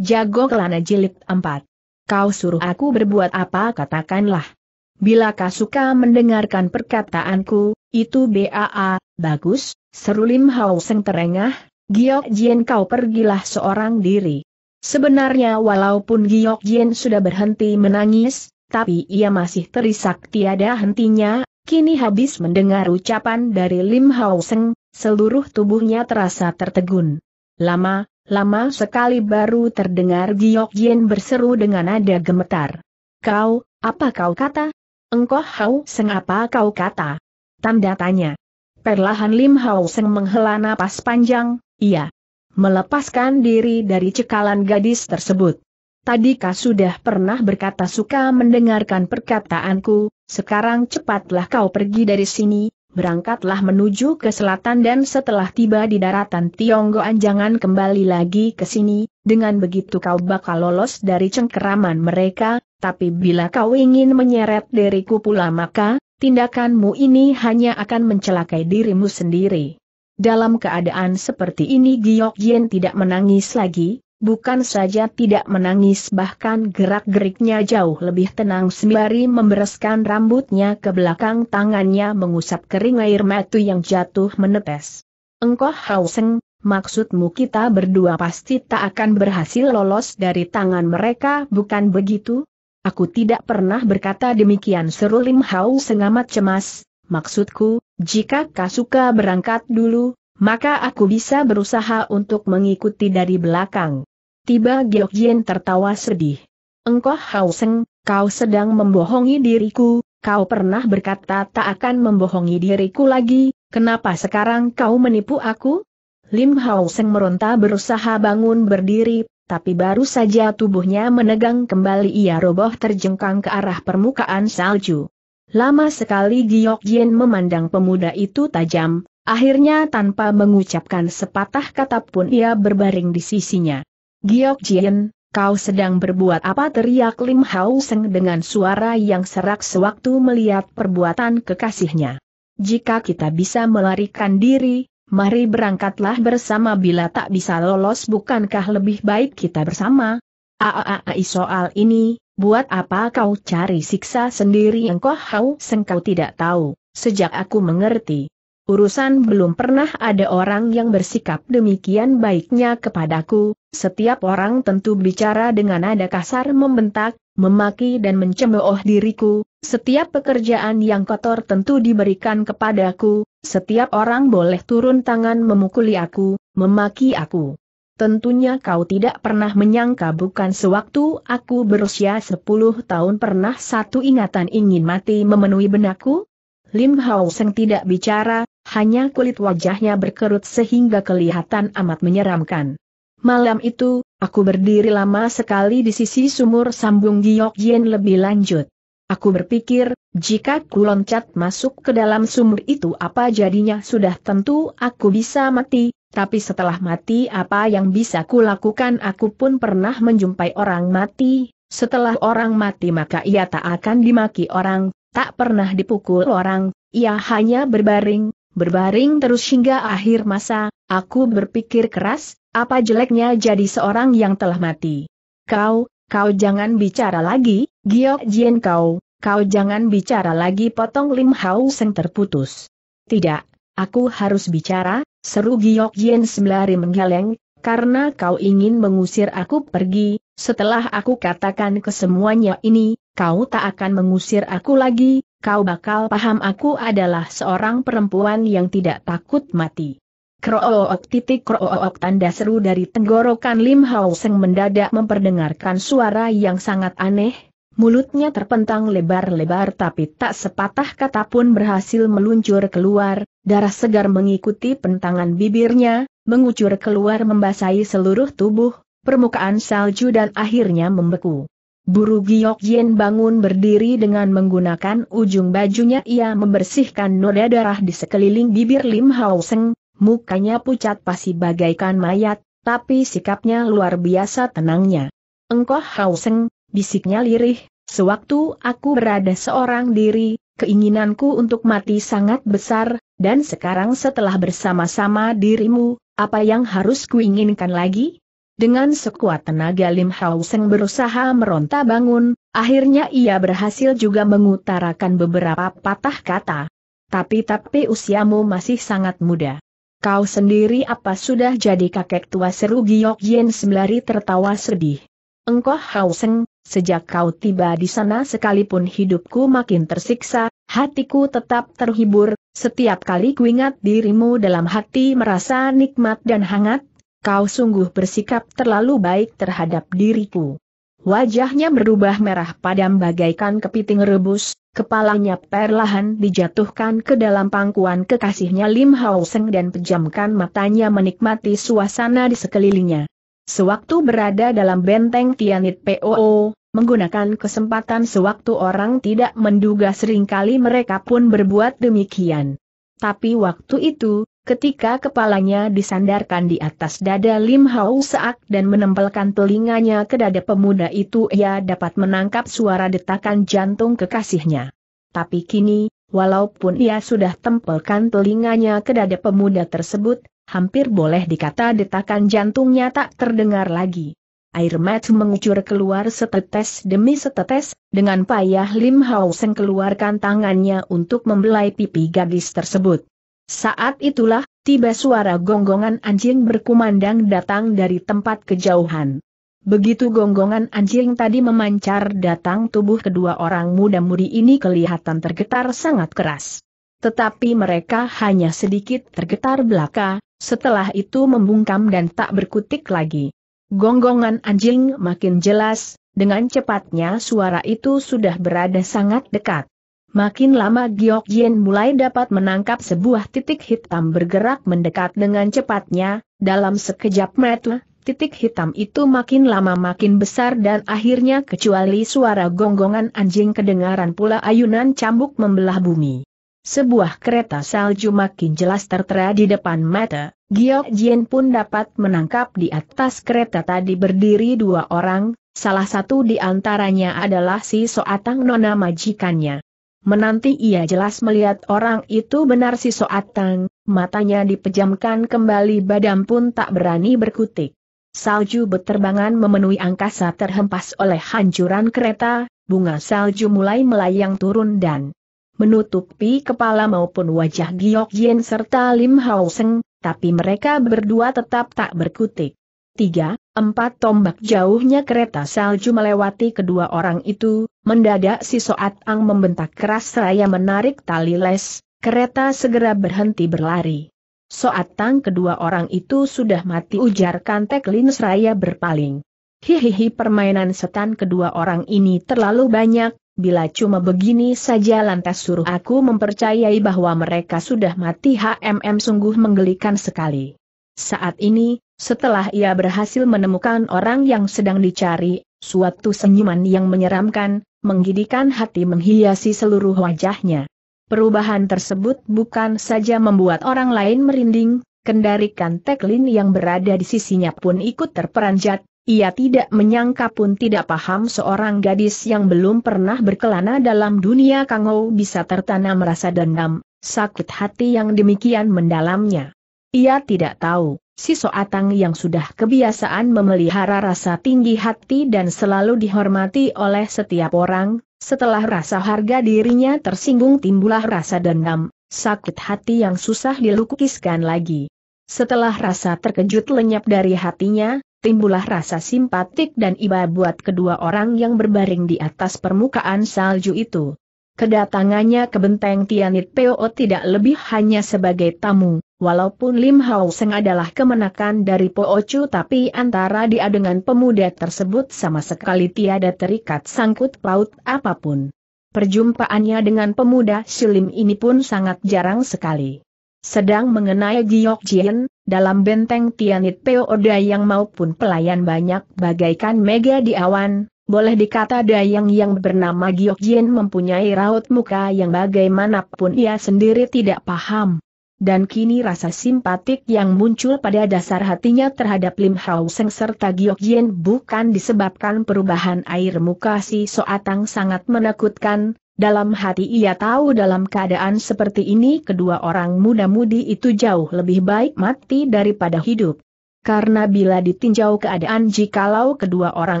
Jago Kelana Jilid 4. Kau suruh aku berbuat apa katakanlah. Bila kau suka mendengarkan perkataanku, itu BAA, bagus, seru Lim Hao Seng terengah, Giok Jien kau pergilah seorang diri. Sebenarnya walaupun Giok Jien sudah berhenti menangis, tapi ia masih terisak tiada hentinya, kini habis mendengar ucapan dari Lim Hao Seng, seluruh tubuhnya terasa tertegun. Lama, Lama sekali baru terdengar Giok Jin berseru dengan nada gemetar. Kau, apa kau kata? Engkau Hau Seng apa kau kata? Tanda tanya. Perlahan Lim Hau Seng menghela napas panjang, iya. Melepaskan diri dari cekalan gadis tersebut. Tadikah sudah pernah berkata suka mendengarkan perkataanku, sekarang cepatlah kau pergi dari sini, berangkatlah menuju ke selatan dan setelah tiba di daratan Tionggoan jangan kembali lagi ke sini, dengan begitu kau bakal lolos dari cengkeraman mereka, tapi bila kau ingin menyeret diriku pula maka, tindakanmu ini hanya akan mencelakai dirimu sendiri. Dalam keadaan seperti ini Giok Yen tidak menangis lagi, Bukan saja tidak menangis bahkan gerak-geriknya jauh lebih tenang sembari membereskan rambutnya ke belakang tangannya mengusap kering air mata yang jatuh menetes. Engkau hauseng, maksudmu kita berdua pasti tak akan berhasil lolos dari tangan mereka bukan begitu? Aku tidak pernah berkata demikian seru Lim Hau sengamat cemas, maksudku, jika Kasuka berangkat dulu, maka aku bisa berusaha untuk mengikuti dari belakang. Tiba Giok Jin tertawa sedih. Engkau Hauseng, kau sedang membohongi diriku, kau pernah berkata tak akan membohongi diriku lagi, kenapa sekarang kau menipu aku? Lim Hauseng meronta berusaha bangun berdiri, tapi baru saja tubuhnya menegang kembali ia roboh terjengkang ke arah permukaan salju. Lama sekali Giok Jin memandang pemuda itu tajam, akhirnya tanpa mengucapkan sepatah kata pun ia berbaring di sisinya. Giok Jien, kau sedang berbuat apa teriak Lim Hao Seng dengan suara yang serak sewaktu melihat perbuatan kekasihnya. Jika kita bisa melarikan diri, mari berangkatlah bersama bila tak bisa lolos bukankah lebih baik kita bersama? Aaai ah, ah, ah, soal ini, buat apa kau cari siksa sendiri engkau hau sengkau tidak tahu, sejak aku mengerti, urusan belum pernah ada orang yang bersikap demikian baiknya kepadaku, setiap orang tentu bicara dengan nada kasar membentak, memaki dan mencemooh diriku, setiap pekerjaan yang kotor tentu diberikan kepadaku, setiap orang boleh turun tangan memukuli aku, memaki aku. Tentunya kau tidak pernah menyangka bukan sewaktu aku berusia 10 tahun pernah satu ingatan ingin mati memenuhi benakku? Lim Hao Seng tidak bicara, hanya kulit wajahnya berkerut sehingga kelihatan amat menyeramkan. Malam itu, aku berdiri lama sekali di sisi sumur sambung Giok Jien lebih lanjut. Aku berpikir, jika ku loncat masuk ke dalam sumur itu apa jadinya sudah tentu aku bisa mati, tapi setelah mati apa yang bisa ku lakukan aku pun pernah menjumpai orang mati, setelah orang mati maka ia tak akan dimaki orang, tak pernah dipukul orang, ia hanya berbaring, berbaring terus hingga akhir masa, aku berpikir keras, apa jeleknya jadi seorang yang telah mati. Kau, kau jangan bicara lagi, Giok Jien kau, kau jangan bicara lagi potong Lim Hau Seng terputus. Tidak, aku harus bicara, seru Giok Jien sembari menggeleng, karena kau ingin mengusir aku pergi, setelah aku katakan kesemuanya ini, kau tak akan mengusir aku lagi, kau bakal paham aku adalah seorang perempuan yang tidak takut mati. Krook titik krook tanda seru dari tenggorokan Lim Hao Seng mendadak memperdengarkan suara yang sangat aneh, mulutnya terpentang lebar-lebar tapi tak sepatah kata pun berhasil meluncur keluar, darah segar mengikuti pentangan bibirnya, mengucur keluar membasahi seluruh tubuh, permukaan salju dan akhirnya membeku. Buru Giok Yen bangun berdiri dengan menggunakan ujung bajunya ia membersihkan noda darah di sekeliling bibir Lim Hao Seng, mukanya pucat pasti bagaikan mayat, tapi sikapnya luar biasa tenangnya. Engkau Hao Seng, bisiknya lirih, sewaktu aku berada seorang diri, keinginanku untuk mati sangat besar, dan sekarang setelah bersama-sama dirimu, apa yang harus kuinginkan lagi? Dengan sekuat tenaga Lim Hao Seng berusaha meronta bangun, akhirnya ia berhasil juga mengutarakan beberapa patah kata. Tapi-tapi usiamu masih sangat muda. Kau sendiri apa sudah jadi kakek tua seru Giok Yen sembari tertawa sedih. Engkau Hao Seng, sejak kau tiba di sana sekalipun hidupku makin tersiksa, hatiku tetap terhibur, setiap kali kuingat dirimu dalam hati merasa nikmat dan hangat, kau sungguh bersikap terlalu baik terhadap diriku. Wajahnya berubah merah padam bagaikan kepiting rebus, kepalanya perlahan dijatuhkan ke dalam pangkuan kekasihnya Lim Hao Seng dan pejamkan matanya menikmati suasana di sekelilingnya. Sewaktu berada dalam benteng Tianit POO, menggunakan kesempatan sewaktu orang tidak menduga seringkali mereka pun berbuat demikian. Tapi waktu itu, Ketika kepalanya disandarkan di atas dada Lim Hau Saak dan menempelkan telinganya ke dada pemuda itu ia dapat menangkap suara detakan jantung kekasihnya. Tapi kini, walaupun ia sudah tempelkan telinganya ke dada pemuda tersebut, hampir boleh dikata detakan jantungnya tak terdengar lagi. Air mata mengucur keluar setetes demi setetes, dengan payah Lim Hau Seng keluarkan tangannya untuk membelai pipi gadis tersebut. Saat itulah, tiba suara gonggongan anjing berkumandang datang dari tempat kejauhan. Begitu gonggongan anjing tadi memancar datang tubuh kedua orang muda-mudi ini kelihatan tergetar sangat keras. Tetapi mereka hanya sedikit tergetar belaka, setelah itu membungkam dan tak berkutik lagi. Gonggongan anjing makin jelas, dengan cepatnya suara itu sudah berada sangat dekat. Makin lama Giok Jin mulai dapat menangkap sebuah titik hitam bergerak mendekat dengan cepatnya, dalam sekejap mata, titik hitam itu makin lama makin besar dan akhirnya kecuali suara gonggongan anjing kedengaran pula ayunan cambuk membelah bumi. Sebuah kereta salju makin jelas tertera di depan mata, Giok Jin pun dapat menangkap di atas kereta tadi berdiri dua orang, salah satu di antaranya adalah si Soatang Nona majikannya. Menanti ia jelas melihat orang itu benar si Soatang, matanya dipejamkan kembali badam pun tak berani berkutik. Salju beterbangan memenuhi angkasa terhempas oleh hancuran kereta, bunga salju mulai melayang turun dan menutupi kepala maupun wajah Giok Yen serta Lim Hao Seng, tapi mereka berdua tetap tak berkutik. 3. Empat tombak jauhnya kereta salju melewati kedua orang itu, mendadak si Soat Ang membentak keras seraya menarik tali les, kereta segera berhenti berlari. Soat Tang kedua orang itu sudah mati ujar Kantek Lin seraya berpaling. Hihihi permainan setan kedua orang ini terlalu banyak, bila cuma begini saja lantas suruh aku mempercayai bahwa mereka sudah mati HMM sungguh menggelikan sekali. Saat ini, setelah ia berhasil menemukan orang yang sedang dicari, suatu senyuman yang menyeramkan, menggidikan hati menghiasi seluruh wajahnya. Perubahan tersebut bukan saja membuat orang lain merinding, kendarikan Teklin yang berada di sisinya pun ikut terperanjat, ia tidak menyangka pun tidak paham seorang gadis yang belum pernah berkelana dalam dunia Kangou bisa tertanam rasa dendam, sakit hati yang demikian mendalamnya. Ia tidak tahu, si Soatang yang sudah kebiasaan memelihara rasa tinggi hati dan selalu dihormati oleh setiap orang, setelah rasa harga dirinya tersinggung timbullah rasa dendam, sakit hati yang susah dilukiskan lagi. Setelah rasa terkejut lenyap dari hatinya, timbullah rasa simpatik dan iba buat kedua orang yang berbaring di atas permukaan salju itu. Kedatangannya ke benteng Tianit Po tidak lebih hanya sebagai tamu, walaupun Lim Hao Seng adalah kemenakan dari Po Chu tapi antara dia dengan pemuda tersebut sama sekali tiada terikat sangkut paut apapun. Perjumpaannya dengan pemuda silim ini pun sangat jarang sekali. Sedang mengenai Giok Jien, dalam benteng Tianit Po dayang maupun pelayan banyak bagaikan mega di awan, boleh dikata Dayang yang bernama Giok Jin mempunyai raut muka yang bagaimanapun ia sendiri tidak paham. Dan kini rasa simpatik yang muncul pada dasar hatinya terhadap Lim Hau Seng serta Giok Jin bukan disebabkan perubahan air muka si Soatang sangat menakutkan, dalam hati ia tahu dalam keadaan seperti ini kedua orang muda-mudi itu jauh lebih baik mati daripada hidup. Karena bila ditinjau keadaan jikalau kedua orang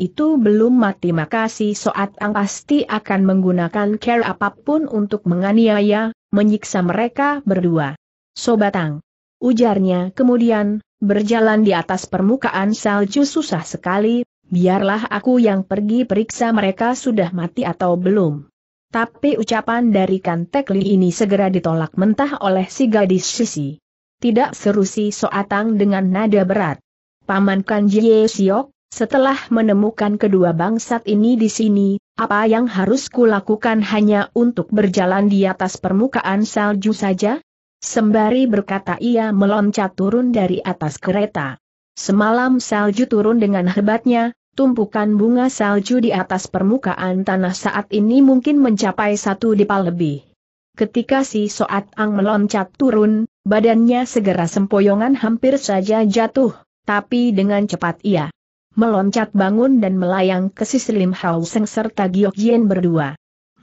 itu belum mati maka si Soat Ang pasti akan menggunakan care apapun untuk menganiaya, menyiksa mereka berdua. Sobat Ang. Ujarnya kemudian, berjalan di atas permukaan salju susah sekali, biarlah aku yang pergi periksa mereka sudah mati atau belum. Tapi ucapan dari kan Li ini segera ditolak mentah oleh si gadis sisi. Tidak seru si Soatang dengan nada berat. Paman Kan Jie Siok, setelah menemukan kedua bangsat ini di sini, apa yang harus kulakukan hanya untuk berjalan di atas permukaan salju saja? Sembari berkata ia meloncat turun dari atas kereta. Semalam salju turun dengan hebatnya, tumpukan bunga salju di atas permukaan tanah saat ini mungkin mencapai satu dipal lebih. Ketika si Soat Ang meloncat turun, Badannya segera sempoyongan hampir saja jatuh, tapi dengan cepat ia meloncat bangun dan melayang ke sisi Lim Hao Seng serta Giok Yen berdua.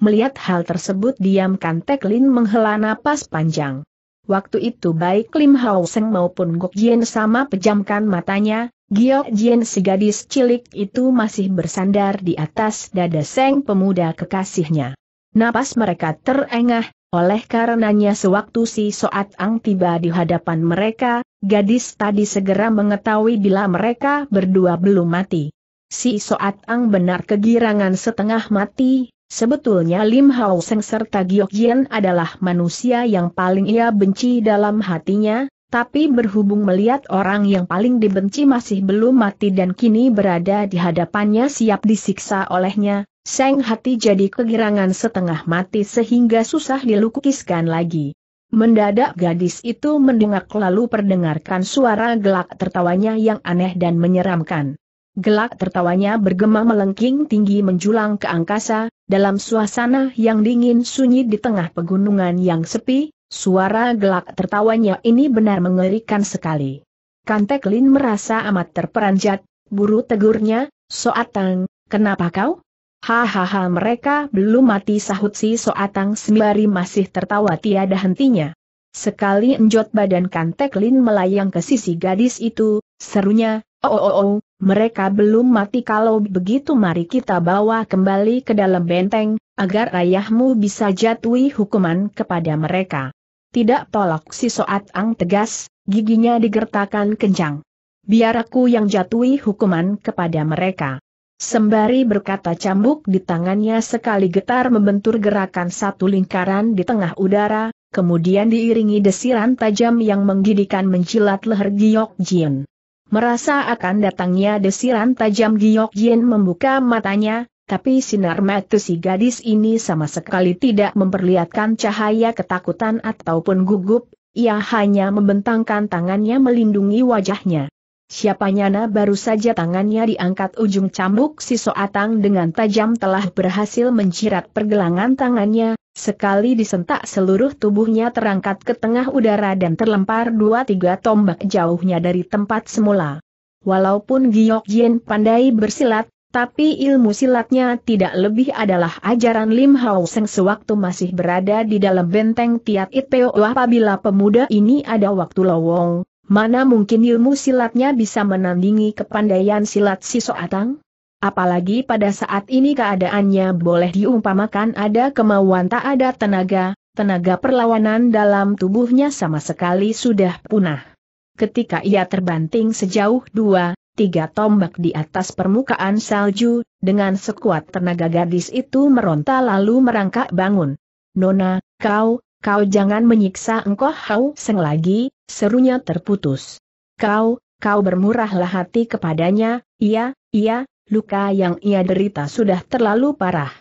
Melihat hal tersebut diamkan Tek Lin menghela napas panjang. Waktu itu baik Lim Hao Seng maupun Gok Yen sama pejamkan matanya, Giok Yen si gadis cilik itu masih bersandar di atas dada Seng pemuda kekasihnya. Napas mereka terengah, oleh karenanya sewaktu si Soat Ang tiba di hadapan mereka, gadis tadi segera mengetahui bila mereka berdua belum mati. Si Soat Ang benar kegirangan setengah mati, sebetulnya Lim Hao Seng serta Giok Yen adalah manusia yang paling ia benci dalam hatinya, tapi berhubung melihat orang yang paling dibenci masih belum mati dan kini berada di hadapannya siap disiksa olehnya, Seng hati jadi kegirangan setengah mati sehingga susah dilukiskan lagi. Mendadak gadis itu mendengak lalu perdengarkan suara gelak tertawanya yang aneh dan menyeramkan. Gelak tertawanya bergema melengking tinggi menjulang ke angkasa, dalam suasana yang dingin sunyi di tengah pegunungan yang sepi, suara gelak tertawanya ini benar mengerikan sekali. Kanteklin merasa amat terperanjat, buru tegurnya, Soatang, kenapa kau? Hahaha mereka belum mati sahut si Soatang Sembari masih tertawa tiada hentinya. Sekali enjot badan Kantek Lin melayang ke sisi gadis itu, serunya, oh oh oh, mereka belum mati kalau begitu mari kita bawa kembali ke dalam benteng, agar ayahmu bisa jatuhi hukuman kepada mereka. Tidak tolak si Soatang tegas, giginya digertakkan kencang. Biar aku yang jatuhi hukuman kepada mereka. Sembari berkata cambuk di tangannya sekali getar membentur gerakan satu lingkaran di tengah udara, kemudian diiringi desiran tajam yang menggidikan menjilat leher Giok Jin. Merasa akan datangnya desiran tajam Giok Jin membuka matanya, tapi sinar mata si gadis ini sama sekali tidak memperlihatkan cahaya ketakutan ataupun gugup, ia hanya membentangkan tangannya melindungi wajahnya. Siapa nyana baru saja tangannya diangkat ujung cambuk si soatang dengan tajam telah berhasil mencirat pergelangan tangannya, sekali disentak seluruh tubuhnya terangkat ke tengah udara dan terlempar dua tiga tombak jauhnya dari tempat semula. Walaupun Giok Jin pandai bersilat, tapi ilmu silatnya tidak lebih adalah ajaran Lim Hao Seng sewaktu masih berada di dalam benteng Tiat It apabila pemuda ini ada waktu lowong Mana mungkin ilmu silatnya bisa menandingi kepandaian silat si Soatang? Apalagi pada saat ini keadaannya boleh diumpamakan ada kemauan tak ada tenaga, tenaga perlawanan dalam tubuhnya sama sekali sudah punah. Ketika ia terbanting sejauh dua, tiga tombak di atas permukaan salju, dengan sekuat tenaga gadis itu meronta lalu merangkak bangun. Nona, kau, kau jangan menyiksa engkau hau seng lagi, serunya terputus. Kau, kau bermurahlah hati kepadanya, iya, iya, luka yang ia derita sudah terlalu parah.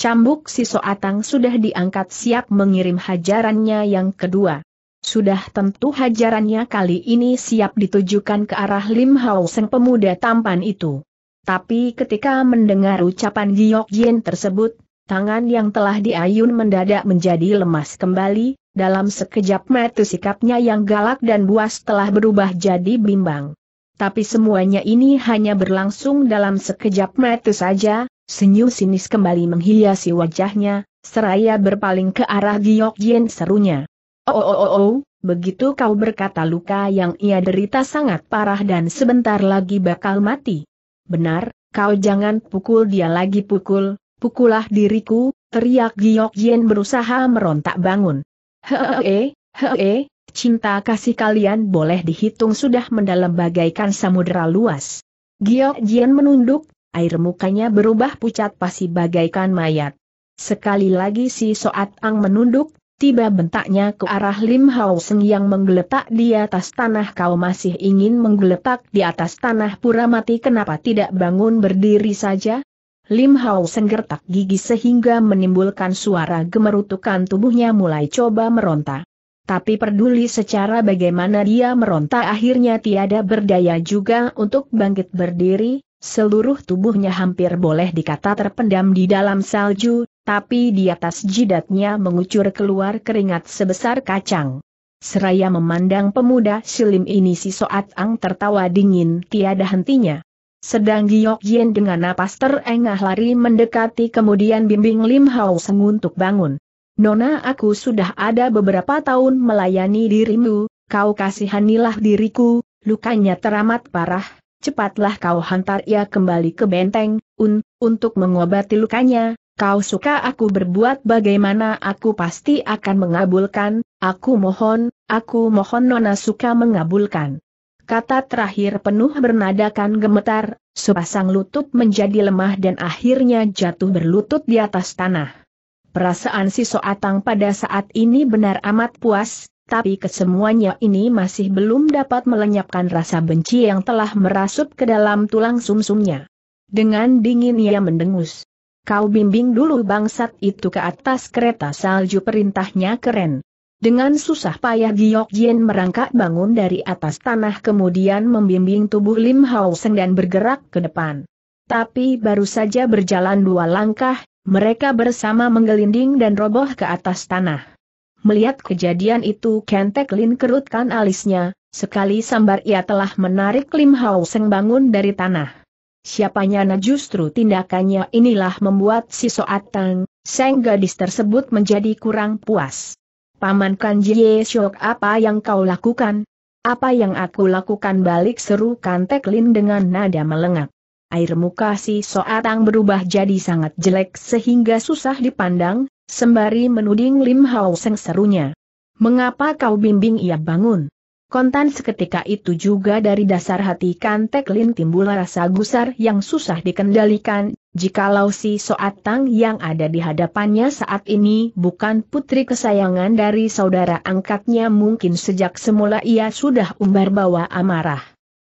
Cambuk si Soatang sudah diangkat siap mengirim hajarannya yang kedua. Sudah tentu hajarannya kali ini siap ditujukan ke arah Lim Hao Seng pemuda tampan itu. Tapi ketika mendengar ucapan Giok Jin tersebut, tangan yang telah diayun mendadak menjadi lemas kembali, dalam sekejap mata sikapnya yang galak dan buas telah berubah jadi bimbang. Tapi semuanya ini hanya berlangsung dalam sekejap mata saja, senyum sinis kembali menghiasi wajahnya, seraya berpaling ke arah Giok Yen serunya. Oh oh oh oh, begitu kau berkata luka yang ia derita sangat parah dan sebentar lagi bakal mati. Benar, kau jangan pukul dia lagi pukul, pukullah diriku, teriak Giok Yen berusaha merontak bangun. Hehehe, hehehe, cinta kasih kalian boleh dihitung sudah mendalam bagaikan samudera luas. Gio Jian menunduk, air mukanya berubah pucat pasi bagaikan mayat. Sekali lagi si Soat Ang menunduk, tiba bentaknya ke arah Lim Hao Seng yang menggeletak di atas tanah kau masih ingin menggeletak di atas tanah pura mati kenapa tidak bangun berdiri saja? Lim Hao senggertak gigi sehingga menimbulkan suara gemerutukan tubuhnya mulai coba meronta. Tapi peduli secara bagaimana dia meronta akhirnya tiada berdaya juga untuk bangkit berdiri, seluruh tubuhnya hampir boleh dikata terpendam di dalam salju, tapi di atas jidatnya mengucur keluar keringat sebesar kacang. Seraya memandang pemuda silim ini si Soat Ang tertawa dingin tiada hentinya. Sedang Giok Jin dengan napas terengah lari mendekati kemudian bimbing Lim Hao Seng untuk bangun. Nona aku sudah ada beberapa tahun melayani dirimu, kau kasihanilah diriku, lukanya teramat parah, cepatlah kau hantar ia kembali ke benteng, un, untuk mengobati lukanya, kau suka aku berbuat bagaimana aku pasti akan mengabulkan, aku mohon, aku mohon Nona suka mengabulkan. Kata terakhir penuh bernadakan gemetar, sepasang lutut menjadi lemah dan akhirnya jatuh berlutut di atas tanah. Perasaan si Soatang pada saat ini benar amat puas, tapi kesemuanya ini masih belum dapat melenyapkan rasa benci yang telah merasuk ke dalam tulang sumsumnya. Dengan dingin ia mendengus. Kau bimbing dulu bangsat itu ke atas kereta salju perintahnya keren. Dengan susah payah Giok Jin merangkak bangun dari atas tanah kemudian membimbing tubuh Lim Hao Seng dan bergerak ke depan. Tapi baru saja berjalan dua langkah, mereka bersama menggelinding dan roboh ke atas tanah. Melihat kejadian itu Kentek Lin kerutkan alisnya, sekali sambar ia telah menarik Lim Hao Seng bangun dari tanah. Siapanya na justru tindakannya inilah membuat si Soat Tang, Seng gadis tersebut menjadi kurang puas. Paman Kanjie Syok apa yang kau lakukan? Apa yang aku lakukan balik seru Kantek Lin dengan nada melengak. Air muka si Soatang berubah jadi sangat jelek sehingga susah dipandang, sembari menuding Lim Hao Seng serunya. Mengapa kau bimbing ia bangun? Kontan seketika itu juga dari dasar hati Kantek Lin timbul rasa gusar yang susah dikendalikan, Jikalau si Soatang yang ada di hadapannya saat ini bukan putri kesayangan dari saudara angkatnya mungkin sejak semula ia sudah umbar bawa amarah.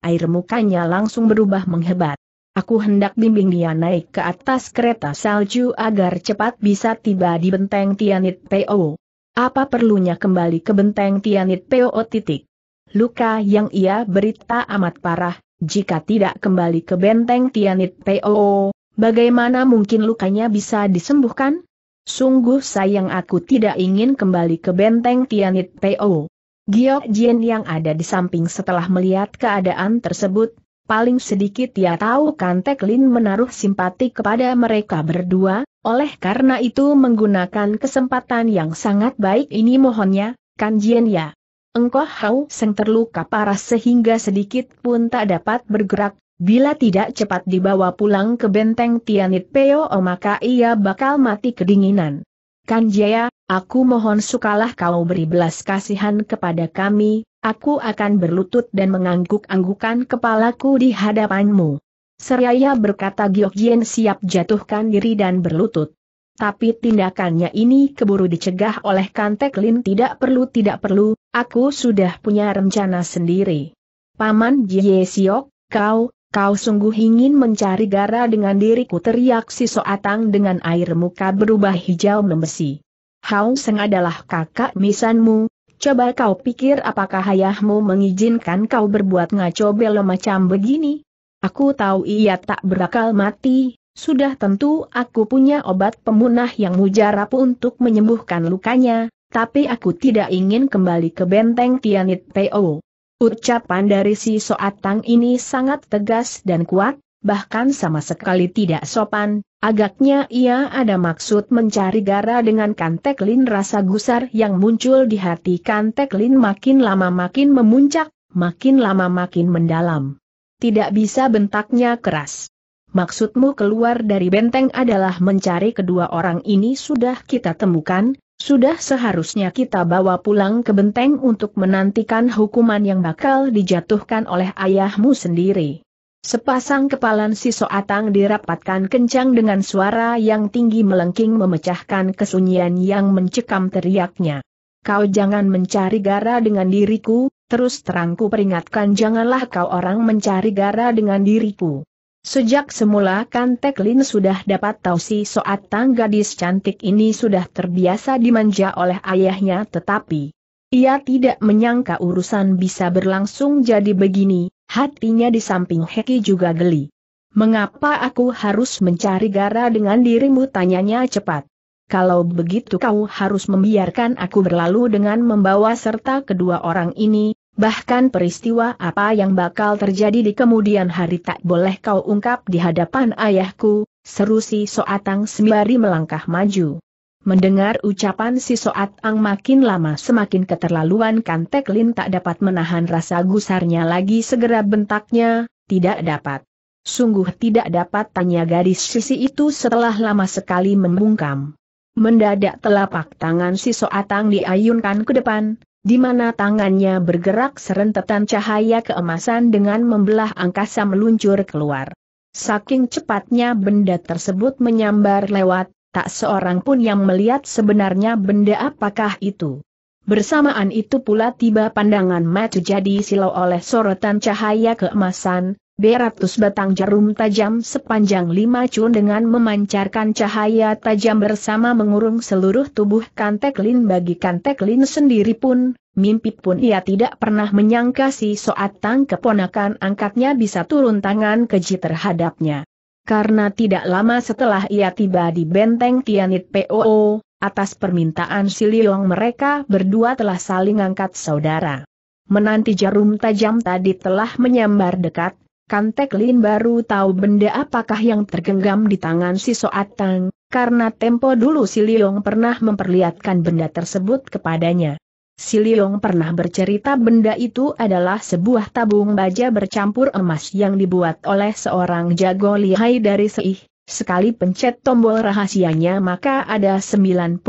Air mukanya langsung berubah menghebat. Aku hendak bimbing dia naik ke atas kereta salju agar cepat bisa tiba di benteng Tianit PO. Apa perlunya kembali ke benteng Tianit PO titik? Luka yang ia berita amat parah, jika tidak kembali ke benteng Tianit PO, Bagaimana mungkin lukanya bisa disembuhkan? Sungguh sayang aku tidak ingin kembali ke benteng Tianit P.O. Giok Jin yang ada di samping setelah melihat keadaan tersebut, paling sedikit ia tahu kan Tek Lin menaruh simpati kepada mereka berdua, oleh karena itu menggunakan kesempatan yang sangat baik ini mohonnya, kan Jin ya. Engkau Hau Seng terluka parah sehingga sedikit pun tak dapat bergerak, Bila tidak cepat dibawa pulang ke benteng Tianit Peo oh, maka ia bakal mati kedinginan. Kanjaya, aku mohon sukalah kau beri belas kasihan kepada kami, aku akan berlutut dan mengangguk-anggukan kepalaku di hadapanmu. Seraya berkata Jien siap jatuhkan diri dan berlutut. Tapi tindakannya ini keburu dicegah oleh Kantek Lin tidak perlu tidak perlu, aku sudah punya rencana sendiri. Paman Jie Siok, kau, Kau sungguh ingin mencari gara dengan diriku teriak si soatang dengan air muka berubah hijau membesi. Hao Seng adalah kakak misanmu, coba kau pikir apakah ayahmu mengizinkan kau berbuat ngaco belo macam begini? Aku tahu ia tak berakal mati, sudah tentu aku punya obat pemunah yang mujarab untuk menyembuhkan lukanya, tapi aku tidak ingin kembali ke benteng Tianit Po. Ucapan dari si Soatang ini sangat tegas dan kuat, bahkan sama sekali tidak sopan, agaknya ia ada maksud mencari gara dengan Kantek Lin rasa gusar yang muncul di hati Kantek Lin makin lama makin memuncak, makin lama makin mendalam. Tidak bisa bentaknya keras. Maksudmu keluar dari benteng adalah mencari kedua orang ini sudah kita temukan, sudah seharusnya kita bawa pulang ke benteng untuk menantikan hukuman yang bakal dijatuhkan oleh ayahmu sendiri. Sepasang kepalan si Soatang dirapatkan kencang dengan suara yang tinggi melengking memecahkan kesunyian yang mencekam teriaknya. Kau jangan mencari gara dengan diriku, terus terangku peringatkan janganlah kau orang mencari gara dengan diriku. Sejak semula kan Tek Lin sudah dapat tahu si Soat Tang gadis cantik ini sudah terbiasa dimanja oleh ayahnya tetapi ia tidak menyangka urusan bisa berlangsung jadi begini, hatinya di samping Heki juga geli. Mengapa aku harus mencari gara dengan dirimu tanyanya cepat. Kalau begitu kau harus membiarkan aku berlalu dengan membawa serta kedua orang ini, Bahkan peristiwa apa yang bakal terjadi di kemudian hari tak boleh kau ungkap di hadapan ayahku, seru si Soatang sembari melangkah maju. Mendengar ucapan si Soatang makin lama semakin keterlaluan kan tak dapat menahan rasa gusarnya lagi segera bentaknya, tidak dapat. Sungguh tidak dapat tanya gadis sisi itu setelah lama sekali membungkam. Mendadak telapak tangan si Soatang diayunkan ke depan, di mana tangannya bergerak serentetan cahaya keemasan dengan membelah angkasa meluncur keluar. Saking cepatnya benda tersebut menyambar lewat, tak seorang pun yang melihat sebenarnya benda apakah itu. Bersamaan itu pula tiba pandangan matu jadi silau oleh sorotan cahaya keemasan, Beratus batang jarum tajam sepanjang lima cun dengan memancarkan cahaya tajam bersama mengurung seluruh tubuh Kantek Lin bagi Kantek Lin sendiri pun, mimpi pun ia tidak pernah menyangka si Soat Tang keponakan angkatnya bisa turun tangan keji terhadapnya. Karena tidak lama setelah ia tiba di benteng Tianit POO, atas permintaan si Liong mereka berdua telah saling angkat saudara. Menanti jarum tajam tadi telah menyambar dekat, Kantek Lin baru tahu benda apakah yang tergenggam di tangan si Soat karena tempo dulu si Liong pernah memperlihatkan benda tersebut kepadanya. Si Liong pernah bercerita benda itu adalah sebuah tabung baja bercampur emas yang dibuat oleh seorang jago lihai dari Seih. Sekali pencet tombol rahasianya maka ada 99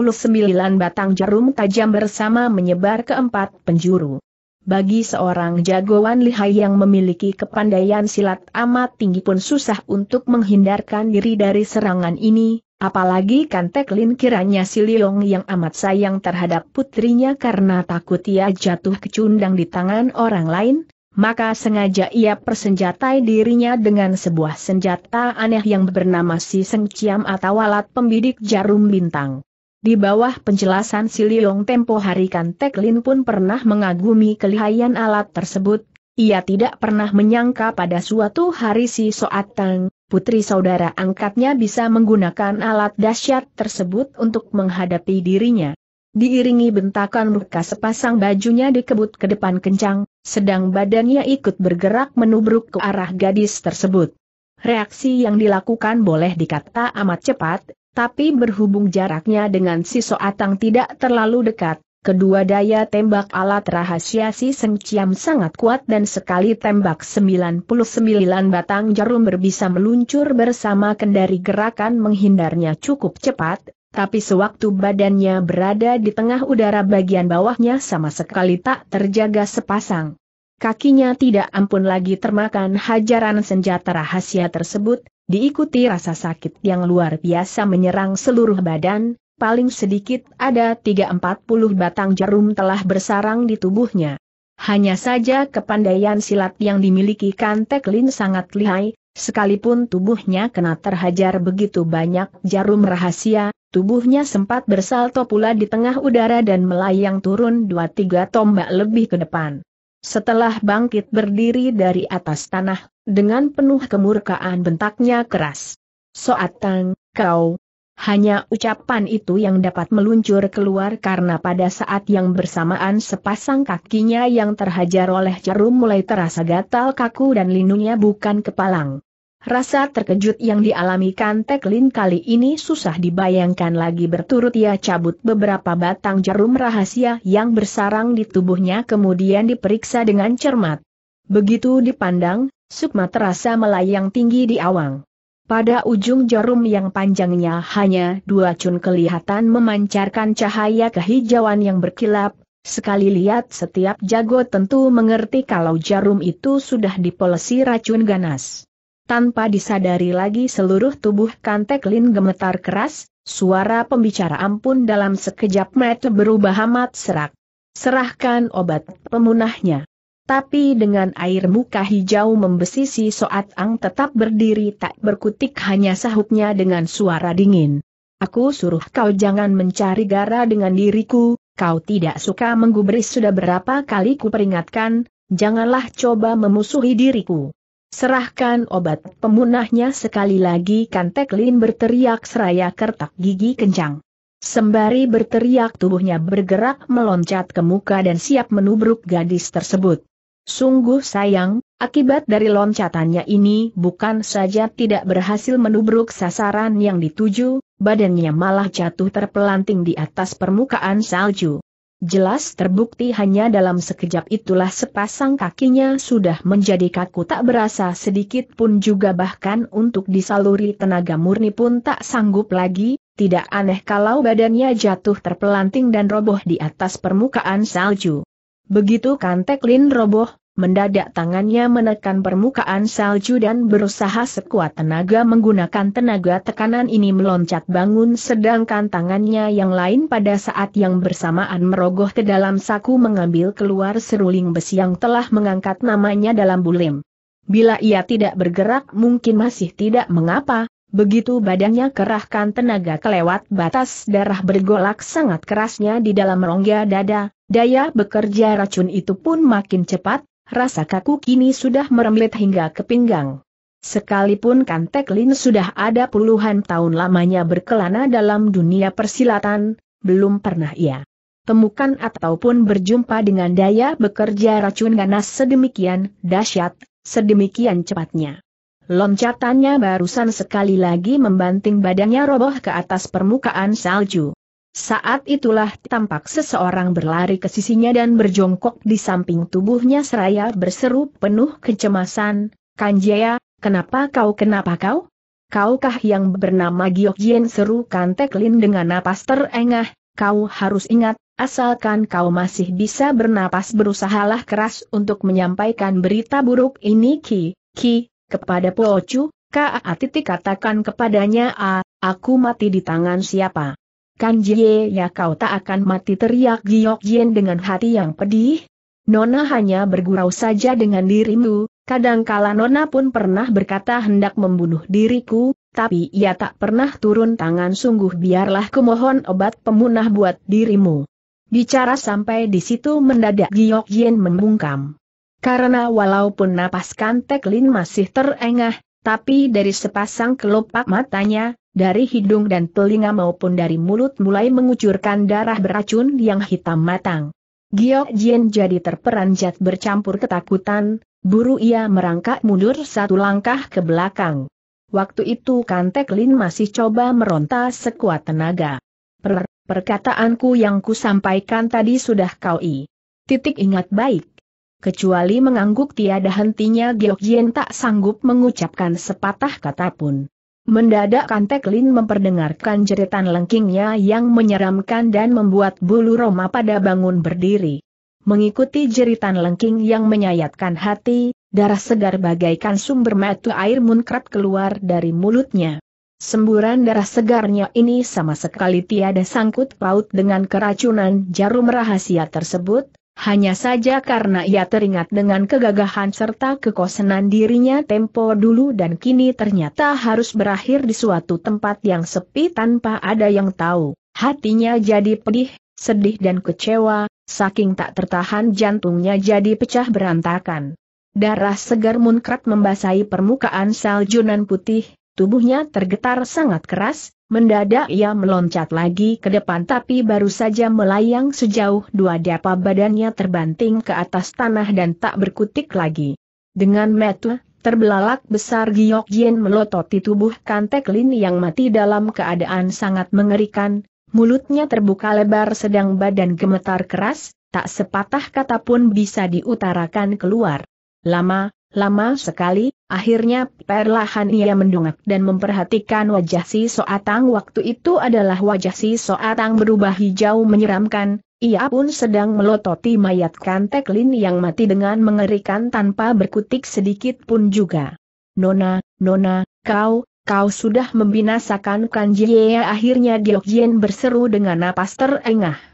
batang jarum tajam bersama menyebar ke empat penjuru bagi seorang jagoan lihai yang memiliki kepandaian silat amat tinggi pun susah untuk menghindarkan diri dari serangan ini, apalagi kan Teklin kiranya si Leong yang amat sayang terhadap putrinya karena takut ia jatuh kecundang di tangan orang lain, maka sengaja ia persenjatai dirinya dengan sebuah senjata aneh yang bernama si sengciam atau alat pembidik jarum bintang. Di bawah penjelasan Si tempo hari kan Tek pun pernah mengagumi kelihayan alat tersebut, ia tidak pernah menyangka pada suatu hari si soatang putri saudara angkatnya bisa menggunakan alat dahsyat tersebut untuk menghadapi dirinya. Diiringi bentakan muka sepasang bajunya dikebut ke depan kencang, sedang badannya ikut bergerak menubruk ke arah gadis tersebut. Reaksi yang dilakukan boleh dikata amat cepat, tapi berhubung jaraknya dengan si Soatang tidak terlalu dekat, kedua daya tembak alat rahasia si Seng Ciam sangat kuat dan sekali tembak 99 batang jarum berbisa meluncur bersama kendari gerakan menghindarnya cukup cepat, tapi sewaktu badannya berada di tengah udara bagian bawahnya sama sekali tak terjaga sepasang. Kakinya tidak ampun lagi termakan hajaran senjata rahasia tersebut, diikuti rasa sakit yang luar biasa menyerang seluruh badan, paling sedikit ada 340 batang jarum telah bersarang di tubuhnya. Hanya saja kepandaian silat yang dimiliki Kantek Lin sangat lihai, sekalipun tubuhnya kena terhajar begitu banyak jarum rahasia, tubuhnya sempat bersalto pula di tengah udara dan melayang turun 2-3 tombak lebih ke depan. Setelah bangkit berdiri dari atas tanah, dengan penuh kemurkaan bentaknya keras. Soatang, kau. Hanya ucapan itu yang dapat meluncur keluar karena pada saat yang bersamaan sepasang kakinya yang terhajar oleh jarum mulai terasa gatal kaku dan linunya bukan kepalang. Rasa terkejut yang dialami Kantek Lin kali ini susah dibayangkan lagi berturut ia cabut beberapa batang jarum rahasia yang bersarang di tubuhnya kemudian diperiksa dengan cermat. Begitu dipandang, sukma terasa melayang tinggi di awang. Pada ujung jarum yang panjangnya hanya dua cun kelihatan memancarkan cahaya kehijauan yang berkilap, Sekali lihat setiap jago tentu mengerti kalau jarum itu sudah dipolesi racun ganas. Tanpa disadari lagi seluruh tubuh Kantek Lin gemetar keras, suara pembicara ampun dalam sekejap mata berubah amat serak. Serahkan obat pemunahnya. Tapi dengan air muka hijau membesi si Soat Ang tetap berdiri tak berkutik hanya sahutnya dengan suara dingin. Aku suruh kau jangan mencari gara dengan diriku, kau tidak suka menggubris sudah berapa kali ku peringatkan, janganlah coba memusuhi diriku. Serahkan obat pemunahnya sekali lagi Kantek Lin berteriak seraya kertak gigi kencang. Sembari berteriak tubuhnya bergerak meloncat ke muka dan siap menubruk gadis tersebut. Sungguh sayang, akibat dari loncatannya ini bukan saja tidak berhasil menubruk sasaran yang dituju, badannya malah jatuh terpelanting di atas permukaan salju. Jelas terbukti hanya dalam sekejap itulah sepasang kakinya sudah menjadi kaku tak berasa sedikit pun juga bahkan untuk disaluri tenaga murni pun tak sanggup lagi, tidak aneh kalau badannya jatuh terpelanting dan roboh di atas permukaan salju. Begitu Kantek Lin roboh, mendadak tangannya menekan permukaan salju dan berusaha sekuat tenaga menggunakan tenaga tekanan ini meloncat bangun sedangkan tangannya yang lain pada saat yang bersamaan merogoh ke dalam saku mengambil keluar seruling besi yang telah mengangkat namanya dalam bulim. Bila ia tidak bergerak mungkin masih tidak mengapa, begitu badannya kerahkan tenaga kelewat batas darah bergolak sangat kerasnya di dalam rongga dada, Daya bekerja racun itu pun makin cepat, rasa kaku kini sudah meremlet hingga ke pinggang. Sekalipun Kantecklin Lin sudah ada puluhan tahun lamanya berkelana dalam dunia persilatan, belum pernah ia temukan ataupun berjumpa dengan daya bekerja racun ganas sedemikian dahsyat, sedemikian cepatnya. Loncatannya barusan sekali lagi membanting badannya roboh ke atas permukaan salju. Saat itulah tampak seseorang berlari ke sisinya dan berjongkok di samping tubuhnya seraya berseru penuh kecemasan, Kanjaya, kenapa kau kenapa kau? Kaukah yang bernama giok Jien seru Kantek Lin dengan napas terengah, kau harus ingat, asalkan kau masih bisa bernapas berusahalah keras untuk menyampaikan berita buruk ini Ki, Ki, kepada Pocu, Ka A titik katakan kepadanya A, aku mati di tangan siapa? Kan Jie ya kau tak akan mati teriak Giok Jien dengan hati yang pedih? Nona hanya bergurau saja dengan dirimu, kadangkala Nona pun pernah berkata hendak membunuh diriku, tapi ia tak pernah turun tangan sungguh biarlah kumohon obat pemunah buat dirimu. Bicara sampai di situ mendadak Giok Jien membungkam. Karena walaupun napas Kantek Lin masih terengah, tapi dari sepasang kelopak matanya, dari hidung dan telinga maupun dari mulut mulai mengucurkan darah beracun yang hitam matang. Giok Jin jadi terperanjat bercampur ketakutan, buru ia merangkak mundur satu langkah ke belakang. Waktu itu Kantek Lin masih coba meronta sekuat tenaga. Per, perkataanku yang kusampaikan tadi sudah kau i. Titik ingat baik. Kecuali mengangguk tiada hentinya Giok Jin tak sanggup mengucapkan sepatah kata pun. Mendadak Kantek Lin memperdengarkan jeritan lengkingnya yang menyeramkan dan membuat bulu Roma pada bangun berdiri. Mengikuti jeritan lengking yang menyayatkan hati, darah segar bagaikan sumber mata air munkrat keluar dari mulutnya. Semburan darah segarnya ini sama sekali tiada sangkut paut dengan keracunan jarum rahasia tersebut, hanya saja karena ia teringat dengan kegagahan serta kekosenan dirinya tempo dulu dan kini ternyata harus berakhir di suatu tempat yang sepi tanpa ada yang tahu. Hatinya jadi pedih, sedih dan kecewa, saking tak tertahan jantungnya jadi pecah berantakan. Darah segar munkrat membasahi permukaan saljunan putih, Tubuhnya tergetar sangat keras, mendadak ia meloncat lagi ke depan tapi baru saja melayang sejauh dua depa badannya terbanting ke atas tanah dan tak berkutik lagi. Dengan metu, terbelalak besar Giok Jin melototi tubuh Kantek Lin yang mati dalam keadaan sangat mengerikan, mulutnya terbuka lebar sedang badan gemetar keras, tak sepatah kata pun bisa diutarakan keluar. Lama, Lama sekali, akhirnya perlahan ia mendongak dan memperhatikan wajah si Soatang waktu itu adalah wajah si Soatang berubah hijau menyeramkan, ia pun sedang melototi mayat kantek lin yang mati dengan mengerikan tanpa berkutik sedikit pun juga. Nona, Nona, kau, kau sudah membinasakan Kanjie akhirnya Giok berseru dengan napas terengah.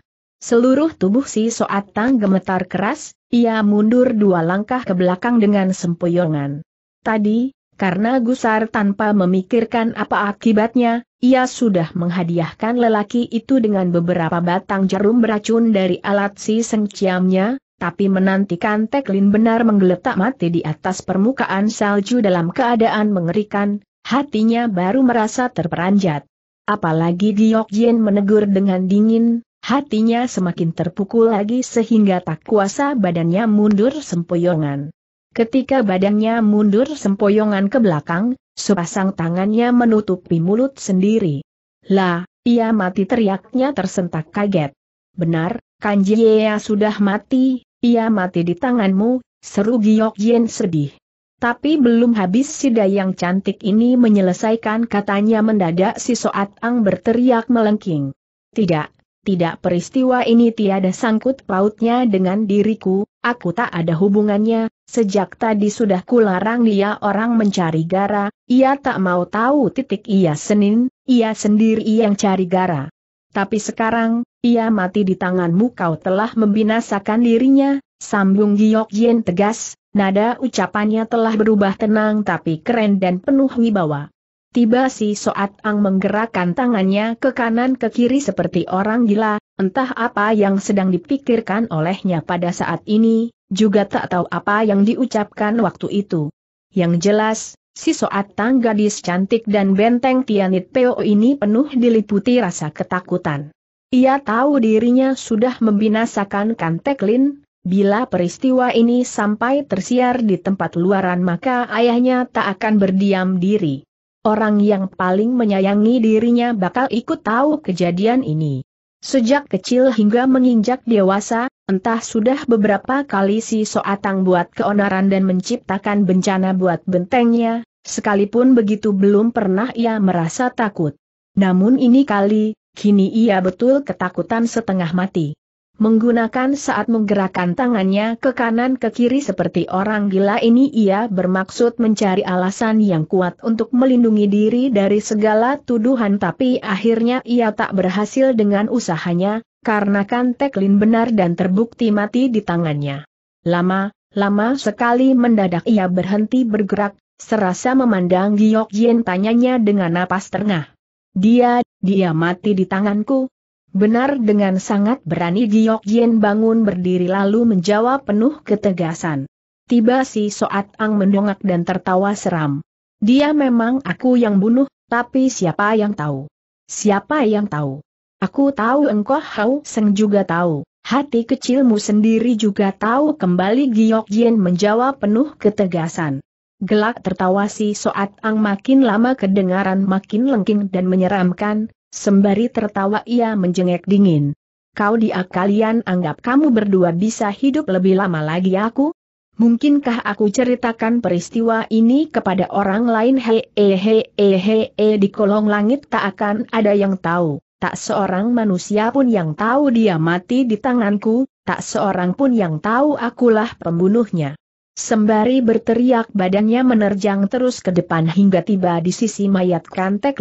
Seluruh tubuh si Soat Tang gemetar keras, ia mundur dua langkah ke belakang dengan sempoyongan. Tadi, karena gusar tanpa memikirkan apa akibatnya, ia sudah menghadiahkan lelaki itu dengan beberapa batang jarum beracun dari alat si sengciamnya, tapi menantikan Teklin benar menggeletak mati di atas permukaan salju dalam keadaan mengerikan, hatinya baru merasa terperanjat. Apalagi Giok Jin menegur dengan dingin, Hatinya semakin terpukul lagi sehingga tak kuasa badannya mundur sempoyongan. Ketika badannya mundur sempoyongan ke belakang, sepasang tangannya menutupi mulut sendiri. Lah, ia mati teriaknya tersentak kaget. Benar, Kanjiea sudah mati, ia mati di tanganmu, seru Giyok Jin sedih. Tapi belum habis si dayang cantik ini menyelesaikan katanya mendadak si Soat Ang berteriak melengking. Tidak, tidak peristiwa ini tiada sangkut pautnya dengan diriku, aku tak ada hubungannya, sejak tadi sudah kularang dia orang mencari gara, ia tak mau tahu titik ia senin, ia sendiri yang cari gara. Tapi sekarang, ia mati di tanganmu kau telah membinasakan dirinya, sambung Giyok Jin tegas, nada ucapannya telah berubah tenang tapi keren dan penuh wibawa. Tiba si Soat Ang menggerakkan tangannya ke kanan ke kiri seperti orang gila, entah apa yang sedang dipikirkan olehnya pada saat ini, juga tak tahu apa yang diucapkan waktu itu. Yang jelas, si Soat Tang gadis cantik dan benteng Tianit Peo ini penuh diliputi rasa ketakutan. Ia tahu dirinya sudah membinasakan Kantek Lin, Bila peristiwa ini sampai tersiar di tempat luaran maka ayahnya tak akan berdiam diri. Orang yang paling menyayangi dirinya bakal ikut tahu kejadian ini. Sejak kecil hingga menginjak dewasa, entah sudah beberapa kali si Soatang buat keonaran dan menciptakan bencana buat bentengnya, sekalipun begitu belum pernah ia merasa takut. Namun ini kali, kini ia betul ketakutan setengah mati. Menggunakan saat menggerakkan tangannya ke kanan ke kiri seperti orang gila ini ia bermaksud mencari alasan yang kuat untuk melindungi diri dari segala tuduhan tapi akhirnya ia tak berhasil dengan usahanya, karena kan Teklin benar dan terbukti mati di tangannya. Lama, lama sekali mendadak ia berhenti bergerak, serasa memandang Giok Jin tanyanya dengan napas tengah. Dia, dia mati di tanganku, Benar dengan sangat berani Giok Jien bangun berdiri lalu menjawab penuh ketegasan. Tiba si Soat Ang mendongak dan tertawa seram. Dia memang aku yang bunuh, tapi siapa yang tahu? Siapa yang tahu? Aku tahu engkau Hau Seng juga tahu, hati kecilmu sendiri juga tahu kembali Giok Jien menjawab penuh ketegasan. Gelak tertawa si Soat Ang makin lama kedengaran makin lengking dan menyeramkan, Sembari tertawa ia menjengek dingin. Kau dia kalian anggap kamu berdua bisa hidup lebih lama lagi aku? Mungkinkah aku ceritakan peristiwa ini kepada orang lain hehehe di kolong langit tak akan ada yang tahu, tak seorang manusia pun yang tahu dia mati di tanganku, tak seorang pun yang tahu akulah pembunuhnya. Sembari berteriak badannya menerjang terus ke depan hingga tiba di sisi mayat Kantek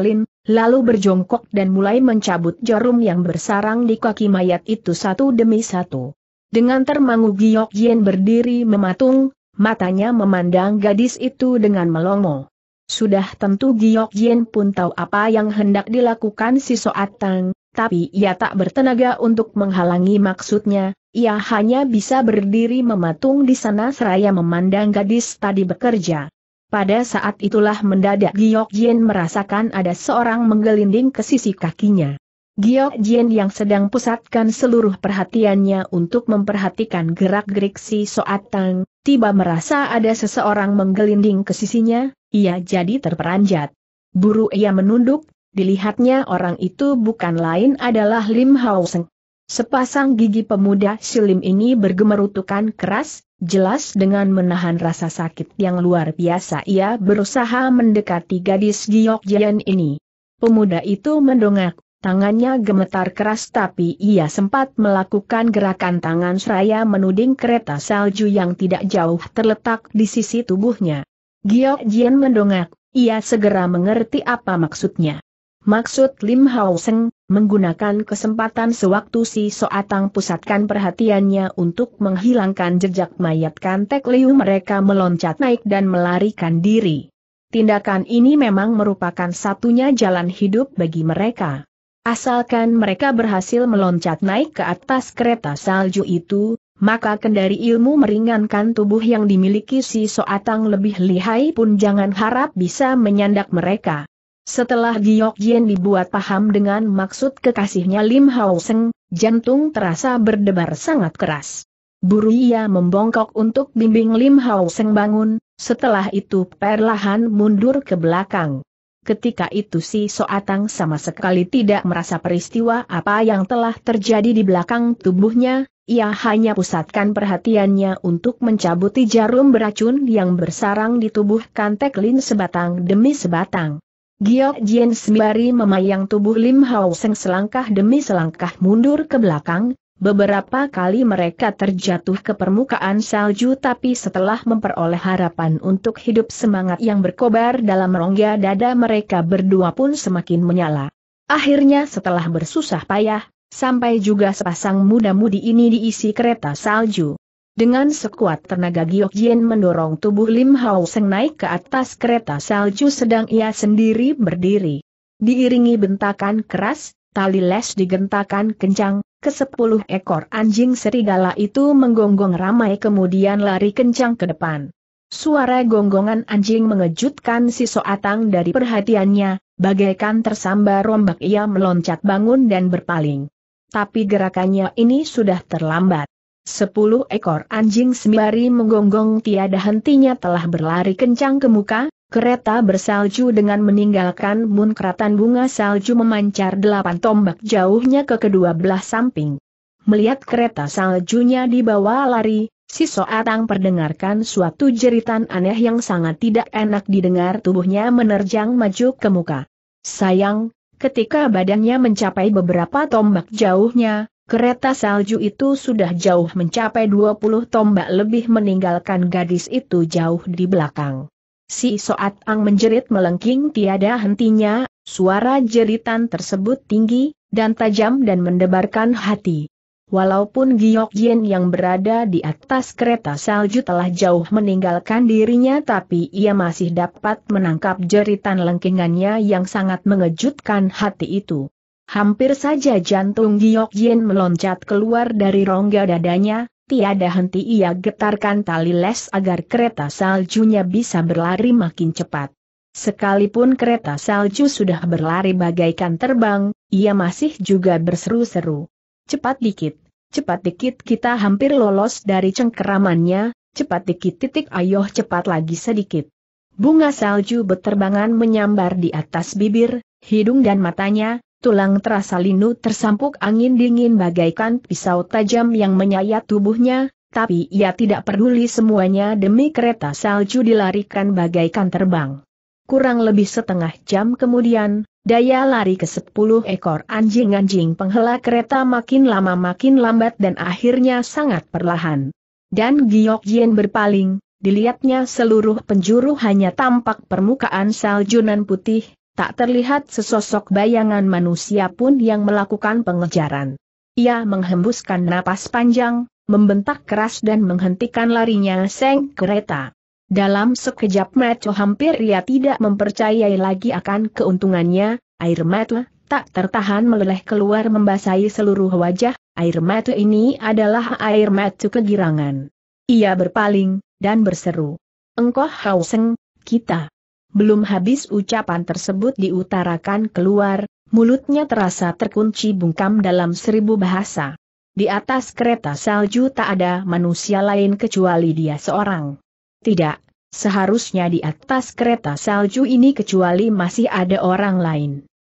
lalu berjongkok dan mulai mencabut jarum yang bersarang di kaki mayat itu satu demi satu. Dengan termangu Giok Yen berdiri mematung, matanya memandang gadis itu dengan melongo. Sudah tentu Giok Yen pun tahu apa yang hendak dilakukan si Soatang, tapi ia tak bertenaga untuk menghalangi maksudnya, ia hanya bisa berdiri mematung di sana seraya memandang gadis tadi bekerja. Pada saat itulah mendadak Giok Jien merasakan ada seorang menggelinding ke sisi kakinya. Giok Jien yang sedang pusatkan seluruh perhatiannya untuk memperhatikan gerak-gerik si Soat Tang, tiba merasa ada seseorang menggelinding ke sisinya, ia jadi terperanjat. Buru ia menunduk, dilihatnya orang itu bukan lain adalah Lim Hao Seng. Sepasang gigi pemuda silim ini bergemerutukan keras, jelas dengan menahan rasa sakit yang luar biasa ia berusaha mendekati gadis giok jian ini. Pemuda itu mendongak, tangannya gemetar keras tapi ia sempat melakukan gerakan tangan seraya menuding kereta salju yang tidak jauh terletak di sisi tubuhnya. Giok Jian mendongak, ia segera mengerti apa maksudnya. Maksud Lim Hao Seng, Menggunakan kesempatan sewaktu si Soatang pusatkan perhatiannya untuk menghilangkan jejak mayat Kantek Liu mereka meloncat naik dan melarikan diri. Tindakan ini memang merupakan satunya jalan hidup bagi mereka. Asalkan mereka berhasil meloncat naik ke atas kereta salju itu, maka kendari ilmu meringankan tubuh yang dimiliki si Soatang lebih lihai pun jangan harap bisa menyandak mereka. Setelah Giok Jien dibuat paham dengan maksud kekasihnya Lim Hao Seng, jantung terasa berdebar sangat keras. Buru ia membongkok untuk bimbing Lim Hao Seng bangun, setelah itu perlahan mundur ke belakang. Ketika itu si Soatang sama sekali tidak merasa peristiwa apa yang telah terjadi di belakang tubuhnya, ia hanya pusatkan perhatiannya untuk mencabuti jarum beracun yang bersarang di tubuh Kantek Lin sebatang demi sebatang. Giok Jian sembari memayang tubuh Lim Hao Seng selangkah demi selangkah mundur ke belakang, beberapa kali mereka terjatuh ke permukaan salju tapi setelah memperoleh harapan untuk hidup semangat yang berkobar dalam rongga dada mereka berdua pun semakin menyala. Akhirnya setelah bersusah payah, sampai juga sepasang muda-mudi ini diisi kereta salju. Dengan sekuat tenaga Jin mendorong tubuh Lim Hao Seng naik ke atas kereta salju sedang ia sendiri berdiri. Diiringi bentakan keras, tali les digentakan kencang, ke sepuluh ekor anjing serigala itu menggonggong ramai kemudian lari kencang ke depan. Suara gonggongan anjing mengejutkan si Soatang dari perhatiannya, bagaikan tersambar rombak ia meloncat bangun dan berpaling. Tapi gerakannya ini sudah terlambat. Sepuluh ekor anjing sembari menggonggong tiada hentinya telah berlari kencang ke muka, kereta bersalju dengan meninggalkan munkratan bunga salju memancar delapan tombak jauhnya ke kedua belah samping. Melihat kereta saljunya dibawa lari, si Soatang perdengarkan suatu jeritan aneh yang sangat tidak enak didengar tubuhnya menerjang maju ke muka. Sayang, ketika badannya mencapai beberapa tombak jauhnya, Kereta salju itu sudah jauh mencapai 20 tombak lebih meninggalkan gadis itu jauh di belakang. Si Soat Ang menjerit melengking tiada hentinya, suara jeritan tersebut tinggi, dan tajam dan mendebarkan hati. Walaupun Giok Jin yang berada di atas kereta salju telah jauh meninggalkan dirinya tapi ia masih dapat menangkap jeritan lengkingannya yang sangat mengejutkan hati itu. Hampir saja jantung Giok Jin meloncat keluar dari rongga dadanya, tiada henti ia getarkan tali les agar kereta saljunya bisa berlari makin cepat. Sekalipun kereta salju sudah berlari bagaikan terbang, ia masih juga berseru-seru. Cepat dikit, cepat dikit kita hampir lolos dari cengkeramannya, cepat dikit titik ayoh cepat lagi sedikit. Bunga salju beterbangan menyambar di atas bibir, hidung dan matanya, tulang terasa linu tersampuk angin dingin bagaikan pisau tajam yang menyayat tubuhnya, tapi ia tidak peduli semuanya demi kereta salju dilarikan bagaikan terbang. Kurang lebih setengah jam kemudian, daya lari ke sepuluh ekor anjing-anjing penghela kereta makin lama makin lambat dan akhirnya sangat perlahan. Dan Giok Jien berpaling, dilihatnya seluruh penjuru hanya tampak permukaan saljunan putih, tak terlihat sesosok bayangan manusia pun yang melakukan pengejaran. Ia menghembuskan napas panjang, membentak keras dan menghentikan larinya seng kereta. Dalam sekejap mata hampir ia tidak mempercayai lagi akan keuntungannya, air mata tak tertahan meleleh keluar membasahi seluruh wajah, air mata ini adalah air mata kegirangan. Ia berpaling, dan berseru. Engkau hauseng, kita. Belum habis ucapan tersebut diutarakan keluar, mulutnya terasa terkunci bungkam dalam seribu bahasa. Di atas kereta salju tak ada manusia lain kecuali dia seorang. Tidak, seharusnya di atas kereta salju ini kecuali masih ada orang lain.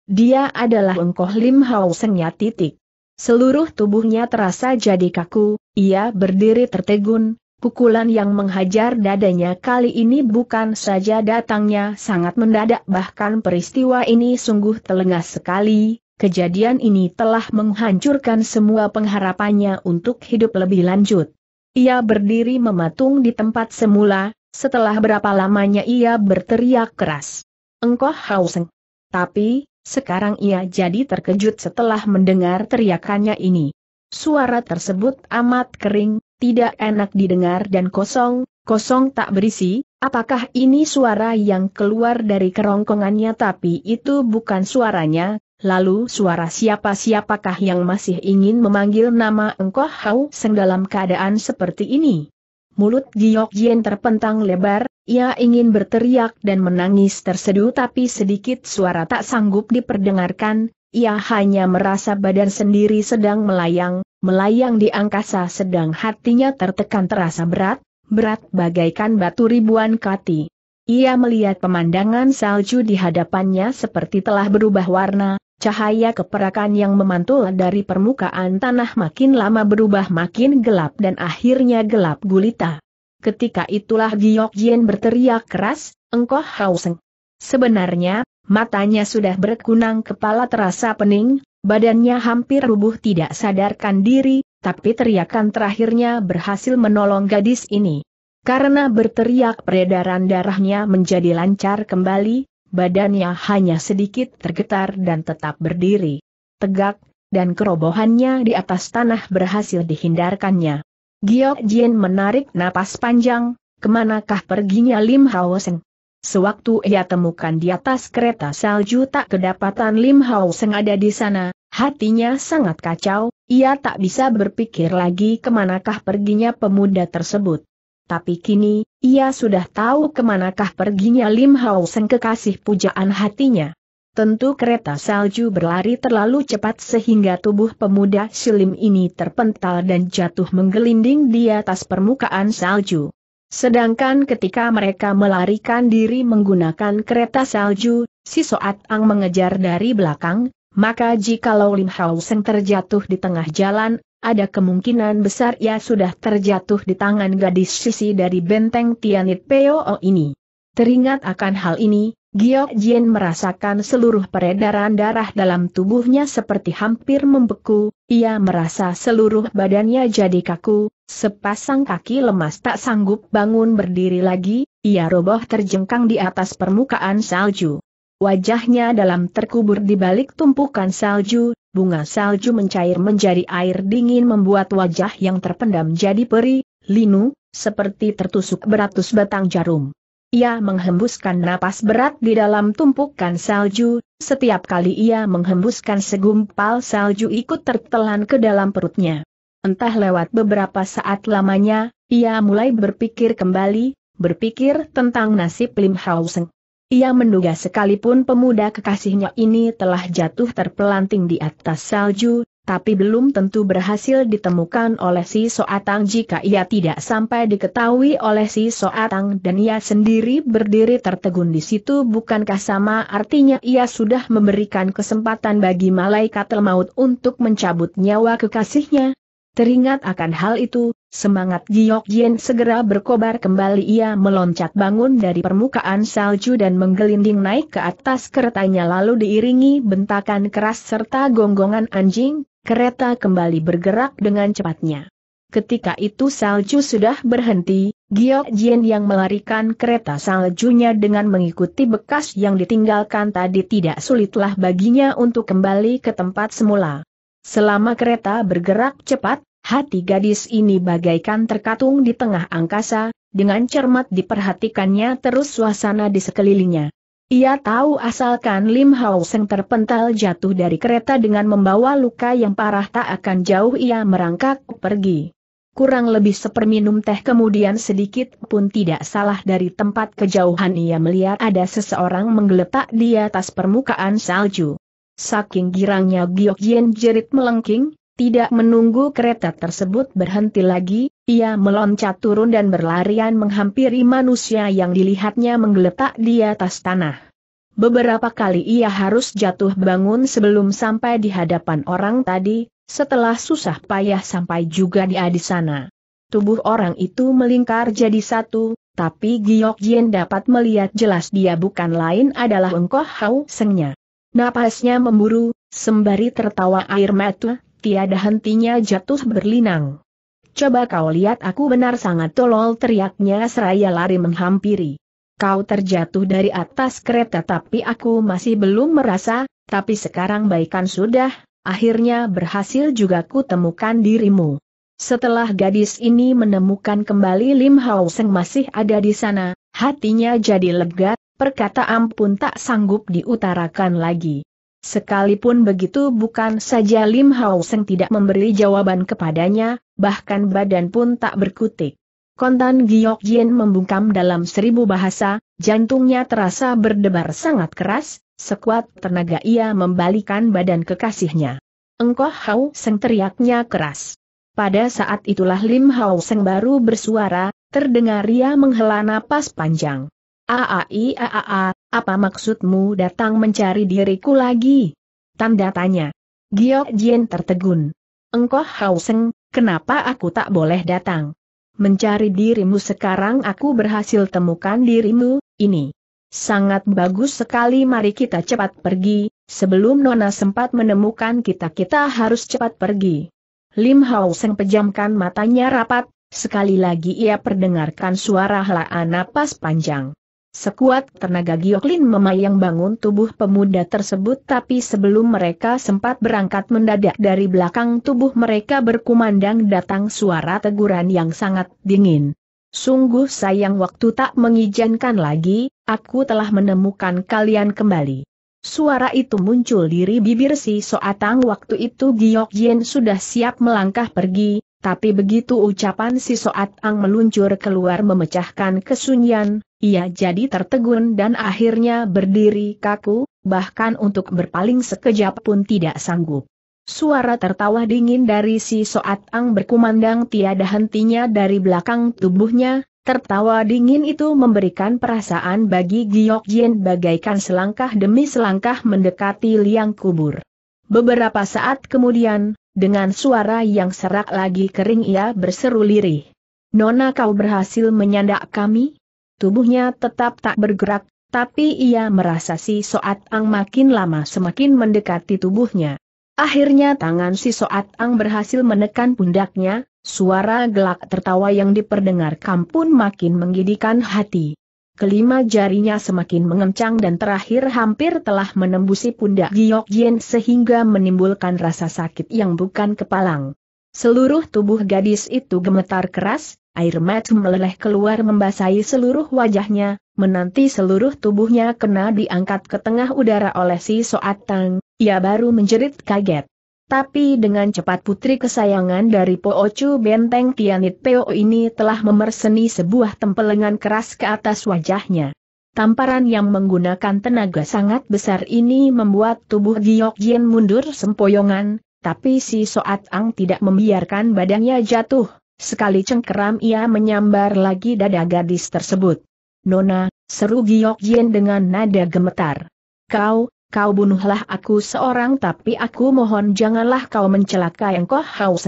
Dia adalah Engkoh Lim Hao Sengnya titik. Seluruh tubuhnya terasa jadi kaku, ia berdiri tertegun, Pukulan yang menghajar dadanya kali ini bukan saja datangnya sangat mendadak bahkan peristiwa ini sungguh telengah sekali, kejadian ini telah menghancurkan semua pengharapannya untuk hidup lebih lanjut. Ia berdiri mematung di tempat semula, setelah berapa lamanya ia berteriak keras. Engkau hauseng. Tapi, sekarang ia jadi terkejut setelah mendengar teriakannya ini. Suara tersebut amat kering, tidak enak didengar dan kosong, kosong tak berisi, apakah ini suara yang keluar dari kerongkongannya tapi itu bukan suaranya, lalu suara siapa-siapakah yang masih ingin memanggil nama engkau Hau Seng dalam keadaan seperti ini? Mulut Giok Jien terpentang lebar, ia ingin berteriak dan menangis terseduh tapi sedikit suara tak sanggup diperdengarkan, ia hanya merasa badan sendiri sedang melayang, melayang di angkasa sedang hatinya tertekan terasa berat, berat bagaikan batu ribuan kati. Ia melihat pemandangan salju di hadapannya seperti telah berubah warna, cahaya keperakan yang memantul dari permukaan tanah makin lama berubah makin gelap dan akhirnya gelap gulita. Ketika itulah Giok Jien berteriak keras, engkau hauseng. Sebenarnya, Matanya sudah berkunang kepala terasa pening, badannya hampir rubuh tidak sadarkan diri, tapi teriakan terakhirnya berhasil menolong gadis ini. Karena berteriak peredaran darahnya menjadi lancar kembali, badannya hanya sedikit tergetar dan tetap berdiri. Tegak, dan kerobohannya di atas tanah berhasil dihindarkannya. Giok Jin menarik napas panjang, kemanakah perginya Lim Hao Seng? Sewaktu ia temukan di atas kereta salju tak kedapatan Lim Hao Seng ada di sana, hatinya sangat kacau, ia tak bisa berpikir lagi kemanakah perginya pemuda tersebut. Tapi kini, ia sudah tahu kemanakah perginya Lim Hao Seng kekasih pujaan hatinya. Tentu kereta salju berlari terlalu cepat sehingga tubuh pemuda silim ini terpental dan jatuh menggelinding di atas permukaan salju. Sedangkan ketika mereka melarikan diri menggunakan kereta salju, si Soat Ang mengejar dari belakang, maka jikalau Lim Seng terjatuh di tengah jalan, ada kemungkinan besar ia sudah terjatuh di tangan gadis sisi dari benteng Tianit Peo ini. Teringat akan hal ini, Giok Jin merasakan seluruh peredaran darah dalam tubuhnya seperti hampir membeku, ia merasa seluruh badannya jadi kaku, Sepasang kaki lemas tak sanggup bangun berdiri lagi, ia roboh terjengkang di atas permukaan salju. Wajahnya dalam terkubur di balik tumpukan salju, bunga salju mencair menjadi air dingin membuat wajah yang terpendam jadi perih, linu, seperti tertusuk beratus batang jarum. Ia menghembuskan napas berat di dalam tumpukan salju, setiap kali ia menghembuskan segumpal salju ikut tertelan ke dalam perutnya. Entah lewat beberapa saat lamanya, ia mulai berpikir kembali, berpikir tentang nasib Lim Hao Ia menduga sekalipun pemuda kekasihnya ini telah jatuh terpelanting di atas salju, tapi belum tentu berhasil ditemukan oleh si Soatang jika ia tidak sampai diketahui oleh si Soatang dan ia sendiri berdiri tertegun di situ bukankah sama artinya ia sudah memberikan kesempatan bagi malaikat maut untuk mencabut nyawa kekasihnya? Teringat akan hal itu, semangat Giok Jin segera berkobar kembali ia meloncat bangun dari permukaan salju dan menggelinding naik ke atas keretanya lalu diiringi bentakan keras serta gonggongan anjing, kereta kembali bergerak dengan cepatnya. Ketika itu salju sudah berhenti, Giok Jin yang melarikan kereta saljunya dengan mengikuti bekas yang ditinggalkan tadi tidak sulitlah baginya untuk kembali ke tempat semula. Selama kereta bergerak cepat, hati gadis ini bagaikan terkatung di tengah angkasa, dengan cermat diperhatikannya terus suasana di sekelilingnya. Ia tahu asalkan Lim Hao Seng terpental jatuh dari kereta dengan membawa luka yang parah tak akan jauh ia merangkak pergi. Kurang lebih seperminum teh kemudian sedikit pun tidak salah dari tempat kejauhan ia melihat ada seseorang menggeletak di atas permukaan salju. Saking girangnya Giok Yen jerit melengking, tidak menunggu kereta tersebut berhenti lagi, ia meloncat turun dan berlarian menghampiri manusia yang dilihatnya menggeletak di atas tanah. Beberapa kali ia harus jatuh bangun sebelum sampai di hadapan orang tadi, setelah susah payah sampai juga dia di sana. Tubuh orang itu melingkar jadi satu, tapi Giok Yen dapat melihat jelas dia bukan lain adalah Engkoh Hau Sengnya. Napasnya memburu, sembari tertawa air mata, tiada hentinya jatuh berlinang. Coba kau lihat aku benar sangat tolol teriaknya seraya lari menghampiri. Kau terjatuh dari atas kereta tapi aku masih belum merasa, tapi sekarang baikan sudah, akhirnya berhasil juga ku temukan dirimu. Setelah gadis ini menemukan kembali Lim Hao Seng masih ada di sana, hatinya jadi lega, perkataan pun tak sanggup diutarakan lagi. Sekalipun begitu bukan saja Lim Hao Seng tidak memberi jawaban kepadanya, bahkan badan pun tak berkutik. Kontan Giok Jin membungkam dalam seribu bahasa, jantungnya terasa berdebar sangat keras, sekuat tenaga ia membalikan badan kekasihnya. engkau Hao Seng teriaknya keras. Pada saat itulah Lim Hao Seng baru bersuara, terdengar ia menghela napas panjang. Aai aaa, apa maksudmu datang mencari diriku lagi? Tanda tanya. Gio Jien tertegun. Engkau Hauseng, kenapa aku tak boleh datang? Mencari dirimu sekarang aku berhasil temukan dirimu, ini. Sangat bagus sekali mari kita cepat pergi, sebelum Nona sempat menemukan kita kita harus cepat pergi. Lim Hao Seng pejamkan matanya rapat, sekali lagi ia perdengarkan suara helaan napas panjang. Sekuat tenaga Gioklin memayang bangun tubuh pemuda tersebut tapi sebelum mereka sempat berangkat mendadak dari belakang tubuh mereka berkumandang datang suara teguran yang sangat dingin. Sungguh sayang waktu tak mengizinkan lagi, aku telah menemukan kalian kembali. Suara itu muncul dari bibir si Soatang waktu itu Giok Jin sudah siap melangkah pergi, tapi begitu ucapan si Soatang meluncur keluar memecahkan kesunyian, ia jadi tertegun dan akhirnya berdiri kaku, bahkan untuk berpaling sekejap pun tidak sanggup. Suara tertawa dingin dari si Soat Ang berkumandang tiada hentinya dari belakang tubuhnya, tertawa dingin itu memberikan perasaan bagi Giok Jin bagaikan selangkah demi selangkah mendekati liang kubur. Beberapa saat kemudian, dengan suara yang serak lagi kering ia berseru lirih. Nona kau berhasil menyandak kami? Tubuhnya tetap tak bergerak, tapi ia merasa si Soat Ang makin lama semakin mendekati tubuhnya. Akhirnya tangan si Soat Ang berhasil menekan pundaknya, suara gelak tertawa yang diperdengarkan pun makin menggidikan hati. Kelima jarinya semakin mengencang dan terakhir hampir telah menembusi pundak Giok Jin sehingga menimbulkan rasa sakit yang bukan kepalang. Seluruh tubuh gadis itu gemetar keras, air mata meleleh keluar membasahi seluruh wajahnya, menanti seluruh tubuhnya kena diangkat ke tengah udara oleh si Soat Tang, ia baru menjerit kaget. Tapi dengan cepat putri kesayangan dari Po Poocu Benteng Tianit Peo ini telah memerseni sebuah tempelengan keras ke atas wajahnya. Tamparan yang menggunakan tenaga sangat besar ini membuat tubuh Giok Jin mundur sempoyongan, tapi si Soat Ang tidak membiarkan badannya jatuh, sekali cengkeram ia menyambar lagi dada gadis tersebut. Nona, seru Giok Jien dengan nada gemetar. Kau, kau bunuhlah aku seorang tapi aku mohon janganlah kau mencelakai engkau Hao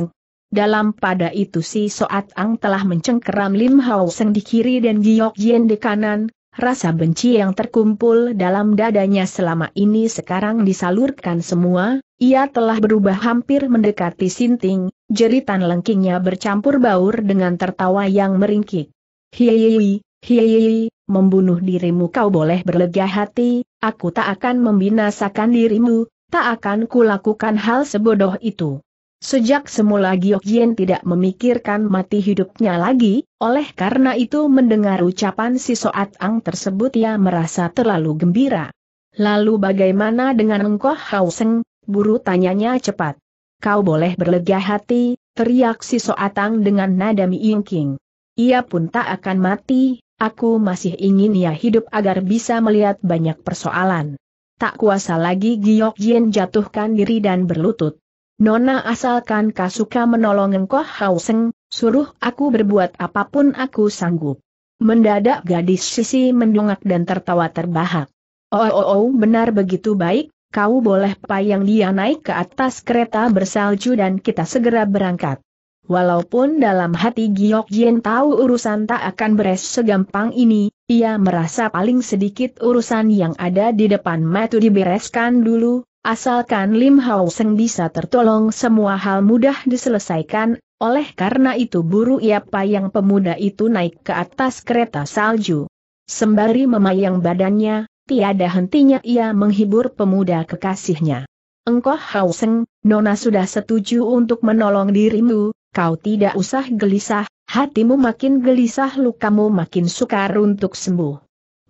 Dalam pada itu si Soat Ang telah mencengkeram Lim Hao Seng di kiri dan Giok Jien di kanan, Rasa benci yang terkumpul dalam dadanya selama ini sekarang disalurkan semua, ia telah berubah hampir mendekati Sinting, jeritan lengkingnya bercampur baur dengan tertawa yang meringkik. Hiyi, hiyi, membunuh dirimu kau boleh berlega hati, aku tak akan membinasakan dirimu, tak akan kulakukan hal sebodoh itu. Sejak semula Giok Yen tidak memikirkan mati hidupnya lagi, oleh karena itu mendengar ucapan si Soat Ang tersebut ia merasa terlalu gembira. Lalu bagaimana dengan Engkoh Hao Seng, buru tanyanya cepat. Kau boleh berlega hati, teriak si Soatang dengan nada miingking. Ia pun tak akan mati, aku masih ingin ia hidup agar bisa melihat banyak persoalan. Tak kuasa lagi Giok Jin jatuhkan diri dan berlutut. Nona asalkan kau suka menolong engkau Hauseng, suruh aku berbuat apapun aku sanggup. Mendadak gadis sisi mendongak dan tertawa terbahak. Oh, oh, oh benar begitu baik, kau boleh payang dia naik ke atas kereta bersalju dan kita segera berangkat. Walaupun dalam hati Giok Jin tahu urusan tak akan beres segampang ini, ia merasa paling sedikit urusan yang ada di depan mata dibereskan dulu, asalkan Lim Hao Seng bisa tertolong semua hal mudah diselesaikan, oleh karena itu buru ia payang pemuda itu naik ke atas kereta salju. Sembari memayang badannya, Tiada hentinya ia menghibur pemuda kekasihnya. Engkau Hauseng, Nona sudah setuju untuk menolong dirimu, kau tidak usah gelisah, hatimu makin gelisah lukamu makin sukar untuk sembuh.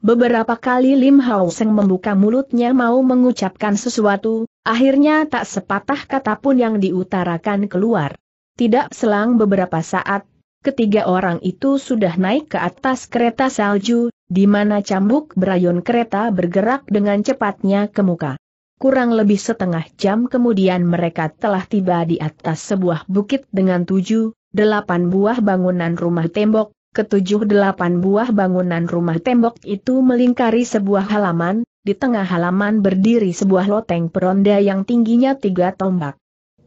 Beberapa kali Lim Hauseng membuka mulutnya mau mengucapkan sesuatu, akhirnya tak sepatah kata pun yang diutarakan keluar. Tidak selang beberapa saat, ketiga orang itu sudah naik ke atas kereta salju, di mana cambuk berayun kereta bergerak dengan cepatnya ke muka. Kurang lebih setengah jam kemudian mereka telah tiba di atas sebuah bukit dengan tujuh, delapan buah bangunan rumah tembok, ketujuh delapan buah bangunan rumah tembok itu melingkari sebuah halaman, di tengah halaman berdiri sebuah loteng peronda yang tingginya tiga tombak.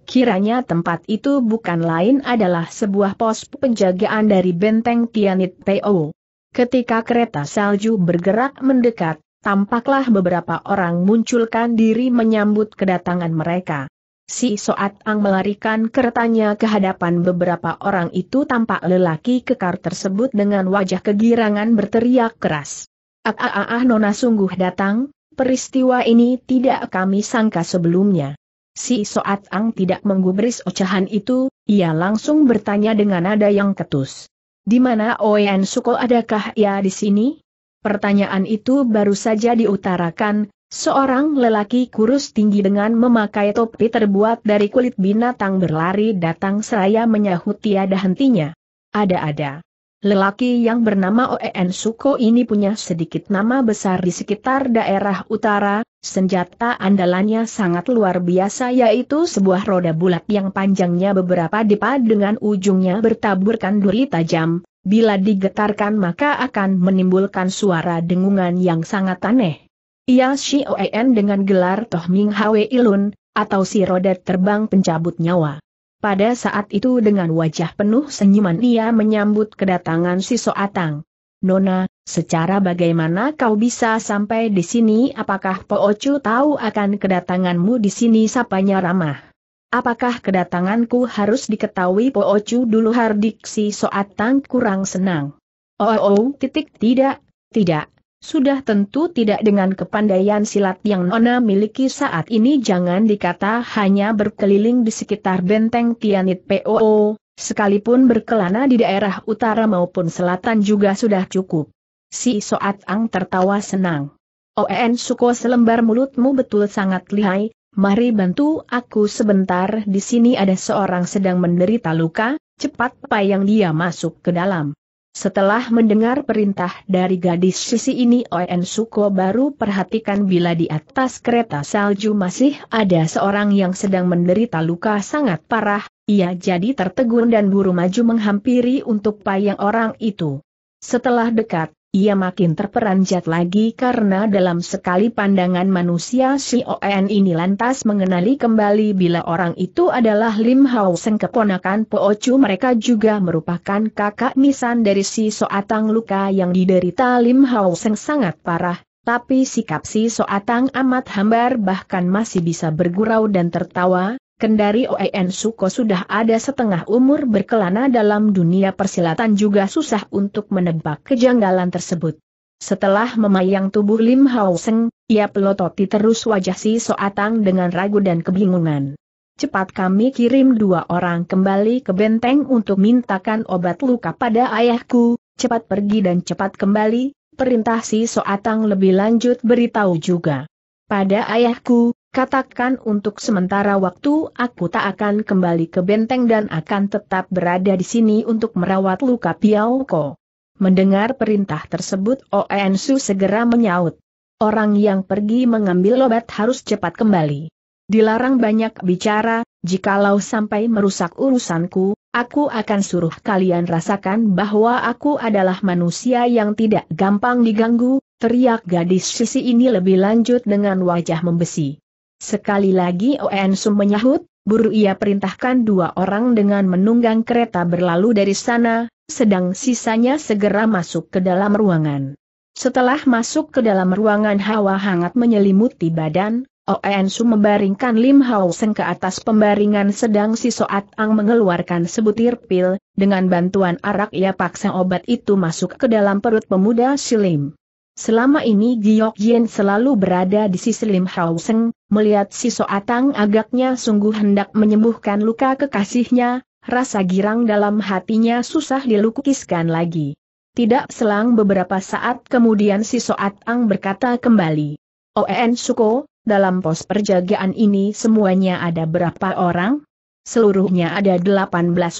Kiranya tempat itu bukan lain adalah sebuah pos penjagaan dari benteng Tianit Teo. Ketika kereta salju bergerak mendekat, tampaklah beberapa orang munculkan diri menyambut kedatangan mereka. Si Soat Ang melarikan keretanya ke hadapan beberapa orang itu tampak lelaki kekar tersebut dengan wajah kegirangan berteriak keras. Ah ah ah, ah Nona sungguh datang, peristiwa ini tidak kami sangka sebelumnya. Si Soat Ang tidak menggubris ocehan itu, ia langsung bertanya dengan nada yang ketus. Di mana Oen Suko adakah ia di sini? Pertanyaan itu baru saja diutarakan, seorang lelaki kurus tinggi dengan memakai topi terbuat dari kulit binatang berlari datang seraya menyahut tiada hentinya. Ada-ada. Lelaki yang bernama Oen Suko ini punya sedikit nama besar di sekitar daerah utara, Senjata andalannya sangat luar biasa yaitu sebuah roda bulat yang panjangnya beberapa depa dengan ujungnya bertaburkan duri tajam, bila digetarkan maka akan menimbulkan suara dengungan yang sangat aneh. Ia Oen dengan gelar Toh Ming Hwe Ilun, atau si roda terbang pencabut nyawa. Pada saat itu dengan wajah penuh senyuman ia menyambut kedatangan si Soatang, Nona, secara bagaimana kau bisa sampai di sini? Apakah Po Ocu tahu akan kedatanganmu di sini? Sapanya ramah. Apakah kedatanganku harus diketahui Po Ocu dulu Hardik si Soatang kurang senang? Oh, oh, oh titik tidak, tidak. Sudah tentu tidak dengan kepandaian silat yang Nona miliki saat ini jangan dikata hanya berkeliling di sekitar benteng Tianit POO, Sekalipun berkelana di daerah utara maupun selatan juga sudah cukup. Si Soat Ang tertawa senang. Oen Suko selembar mulutmu betul sangat lihai, mari bantu aku sebentar di sini ada seorang sedang menderita luka, cepat payang dia masuk ke dalam. Setelah mendengar perintah dari gadis sisi ini Oen Suko baru perhatikan bila di atas kereta salju masih ada seorang yang sedang menderita luka sangat parah, ia jadi tertegun dan buru maju menghampiri untuk payang orang itu. Setelah dekat, ia makin terperanjat lagi karena dalam sekali pandangan manusia si On ini lantas mengenali kembali bila orang itu adalah Lim Hao Seng keponakan Po Chu mereka juga merupakan kakak nisan dari si Soatang luka yang diderita Lim Hao Seng sangat parah, tapi sikap si Soatang amat hambar bahkan masih bisa bergurau dan tertawa, Kendari Oen Suko sudah ada setengah umur berkelana dalam dunia persilatan juga susah untuk menebak kejanggalan tersebut. Setelah memayang tubuh Lim Hao Seng, ia pelototi terus wajah si Soatang dengan ragu dan kebingungan. Cepat kami kirim dua orang kembali ke benteng untuk mintakan obat luka pada ayahku, cepat pergi dan cepat kembali, perintah si Soatang lebih lanjut beritahu juga. Pada ayahku, Katakan untuk sementara waktu aku tak akan kembali ke benteng dan akan tetap berada di sini untuk merawat luka Piao Ko. Mendengar perintah tersebut Oensu segera menyaut. Orang yang pergi mengambil obat harus cepat kembali. Dilarang banyak bicara, jikalau sampai merusak urusanku, aku akan suruh kalian rasakan bahwa aku adalah manusia yang tidak gampang diganggu, teriak gadis sisi ini lebih lanjut dengan wajah membesi. Sekali lagi Sum menyahut, buru ia perintahkan dua orang dengan menunggang kereta berlalu dari sana, sedang sisanya segera masuk ke dalam ruangan. Setelah masuk ke dalam ruangan hawa hangat menyelimuti badan, Sum membaringkan Lim Hao Seng ke atas pembaringan sedang si Soat Ang mengeluarkan sebutir pil, dengan bantuan arak ia paksa obat itu masuk ke dalam perut pemuda si Lim. Selama ini Giok Yen selalu berada di sisi Lim Hau Seng, melihat si Soatang agaknya sungguh hendak menyembuhkan luka kekasihnya, rasa girang dalam hatinya susah dilukiskan lagi. Tidak selang beberapa saat kemudian si Soatang berkata kembali, Oen Suko, dalam pos perjagaan ini semuanya ada berapa orang? Seluruhnya ada 18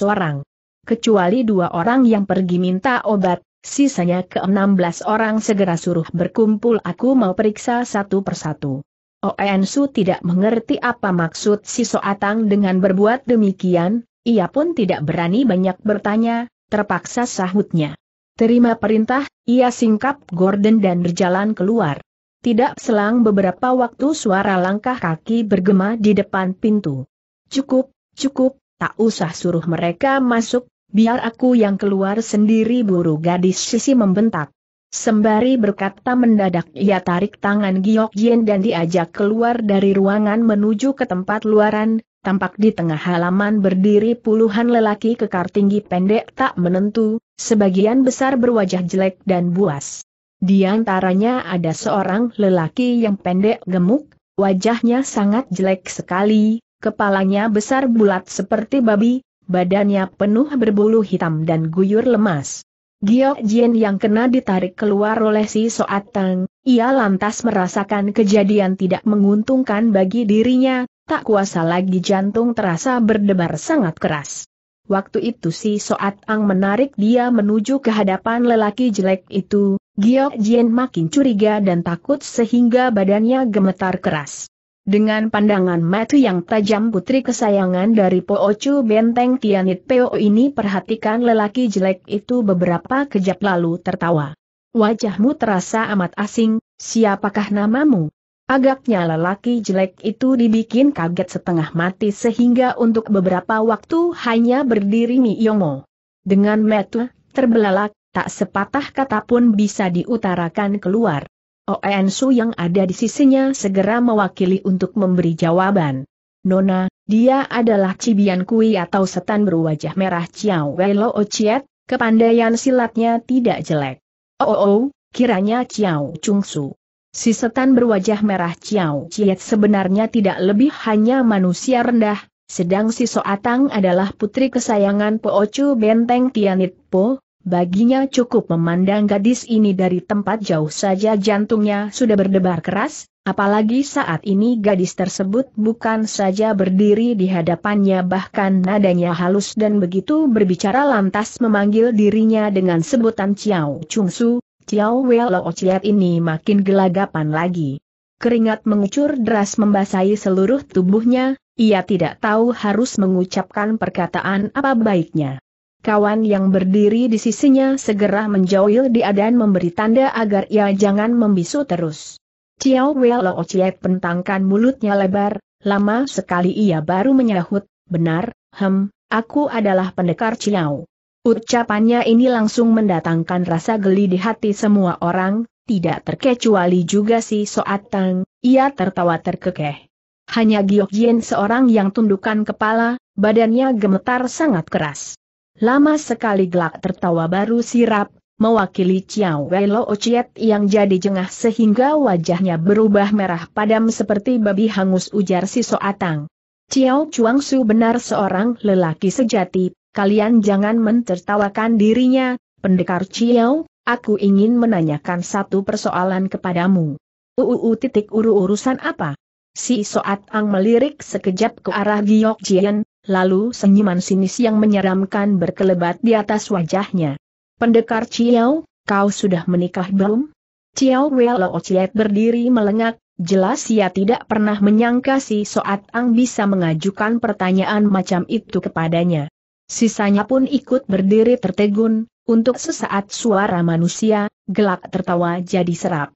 orang. Kecuali dua orang yang pergi minta obat, Sisanya ke-16 orang segera suruh berkumpul aku mau periksa satu persatu. Oen oh, Su tidak mengerti apa maksud si Soatang dengan berbuat demikian, ia pun tidak berani banyak bertanya, terpaksa sahutnya. Terima perintah, ia singkap Gordon dan berjalan keluar. Tidak selang beberapa waktu suara langkah kaki bergema di depan pintu. Cukup, cukup, tak usah suruh mereka masuk, Biar aku yang keluar sendiri buru gadis sisi membentak. Sembari berkata mendadak ia tarik tangan Giok Yen dan diajak keluar dari ruangan menuju ke tempat luaran, tampak di tengah halaman berdiri puluhan lelaki kekar tinggi pendek tak menentu, sebagian besar berwajah jelek dan buas. Di antaranya ada seorang lelaki yang pendek gemuk, wajahnya sangat jelek sekali, kepalanya besar bulat seperti babi, badannya penuh berbulu hitam dan guyur lemas. Giok Jin yang kena ditarik keluar oleh si Soat Teng, ia lantas merasakan kejadian tidak menguntungkan bagi dirinya, tak kuasa lagi jantung terasa berdebar sangat keras. Waktu itu si Soat Ang menarik dia menuju ke hadapan lelaki jelek itu, Giok Jin makin curiga dan takut sehingga badannya gemetar keras. Dengan pandangan mata yang tajam putri kesayangan dari Poocu Benteng Tianit Peo ini perhatikan lelaki jelek itu beberapa kejap lalu tertawa. Wajahmu terasa amat asing, siapakah namamu? Agaknya lelaki jelek itu dibikin kaget setengah mati sehingga untuk beberapa waktu hanya berdiri Miyomo. Dengan metu, terbelalak, tak sepatah kata pun bisa diutarakan keluar. Oen oh Su yang ada di sisinya segera mewakili untuk memberi jawaban. Nona, dia adalah Cibian Kui atau setan berwajah merah Chiao Wei Lo Chiet, kepandaian silatnya tidak jelek. Oh, oh, oh kiranya Chiao Chung Su. Si setan berwajah merah Chiao Chiet sebenarnya tidak lebih hanya manusia rendah, sedang si Soatang adalah putri kesayangan Chu Benteng Tianit Po, Baginya cukup memandang gadis ini dari tempat jauh saja jantungnya sudah berdebar keras, apalagi saat ini gadis tersebut bukan saja berdiri di hadapannya bahkan nadanya halus dan begitu berbicara lantas memanggil dirinya dengan sebutan Ciao Chung Su, Ciao Welo Ociat ini makin gelagapan lagi. Keringat mengucur deras membasahi seluruh tubuhnya, ia tidak tahu harus mengucapkan perkataan apa baiknya. Kawan yang berdiri di sisinya segera menjauh dia dan memberi tanda agar ia jangan membisu terus. Ciao Welo Ciet pentangkan mulutnya lebar, lama sekali ia baru menyahut, benar, hem, aku adalah pendekar Ciao. Ucapannya ini langsung mendatangkan rasa geli di hati semua orang, tidak terkecuali juga si Soat Tang, ia tertawa terkekeh. Hanya Giok Jin seorang yang tundukkan kepala, badannya gemetar sangat keras. Lama sekali gelak tertawa baru sirap, mewakili Chiao Wei Lo Ociet yang jadi jengah sehingga wajahnya berubah merah padam seperti babi hangus ujar si Soatang. Chiao Chuang Su benar seorang lelaki sejati, kalian jangan mentertawakan dirinya, pendekar Chiao, aku ingin menanyakan satu persoalan kepadamu. Uuu titik uru urusan apa? Si Soatang melirik sekejap ke arah Giok Jian, lalu senyuman sinis yang menyeramkan berkelebat di atas wajahnya. Pendekar Ciao, kau sudah menikah belum? Ciao Welo Ociet berdiri melengak, jelas ia tidak pernah menyangka si Soat Ang bisa mengajukan pertanyaan macam itu kepadanya. Sisanya pun ikut berdiri tertegun, untuk sesaat suara manusia, gelak tertawa jadi serap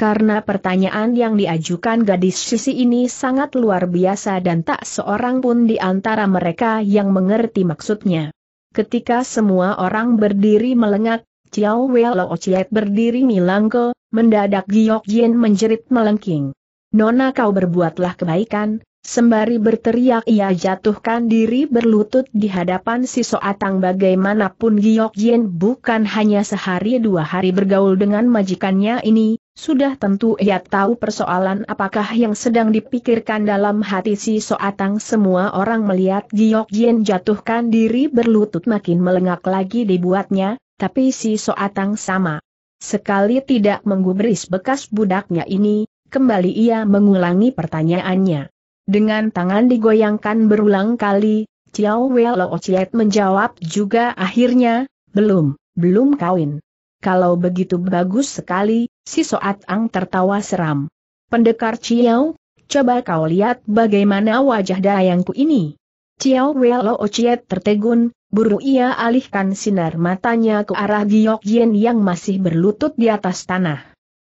karena pertanyaan yang diajukan gadis sisi ini sangat luar biasa dan tak seorang pun di antara mereka yang mengerti maksudnya. Ketika semua orang berdiri melengak, Wei Welo Chiet berdiri milangko, mendadak Giok Jin menjerit melengking. Nona kau berbuatlah kebaikan, sembari berteriak ia jatuhkan diri berlutut di hadapan si Soatang bagaimanapun Giok Jin bukan hanya sehari dua hari bergaul dengan majikannya ini, sudah tentu ia tahu persoalan apakah yang sedang dipikirkan dalam hati si Soatang semua orang melihat Giok Jin jatuhkan diri berlutut makin melengak lagi dibuatnya, tapi si Soatang sama. Sekali tidak menggubris bekas budaknya ini, kembali ia mengulangi pertanyaannya. Dengan tangan digoyangkan berulang kali, Chiao Wei Lo Chiet menjawab juga akhirnya, belum, belum kawin. Kalau begitu bagus sekali, si Soat Ang tertawa seram. Pendekar Ciao, coba kau lihat bagaimana wajah dayangku ini. Ciao Welo Ociet tertegun, buru ia alihkan sinar matanya ke arah Giok Yen yang masih berlutut di atas tanah.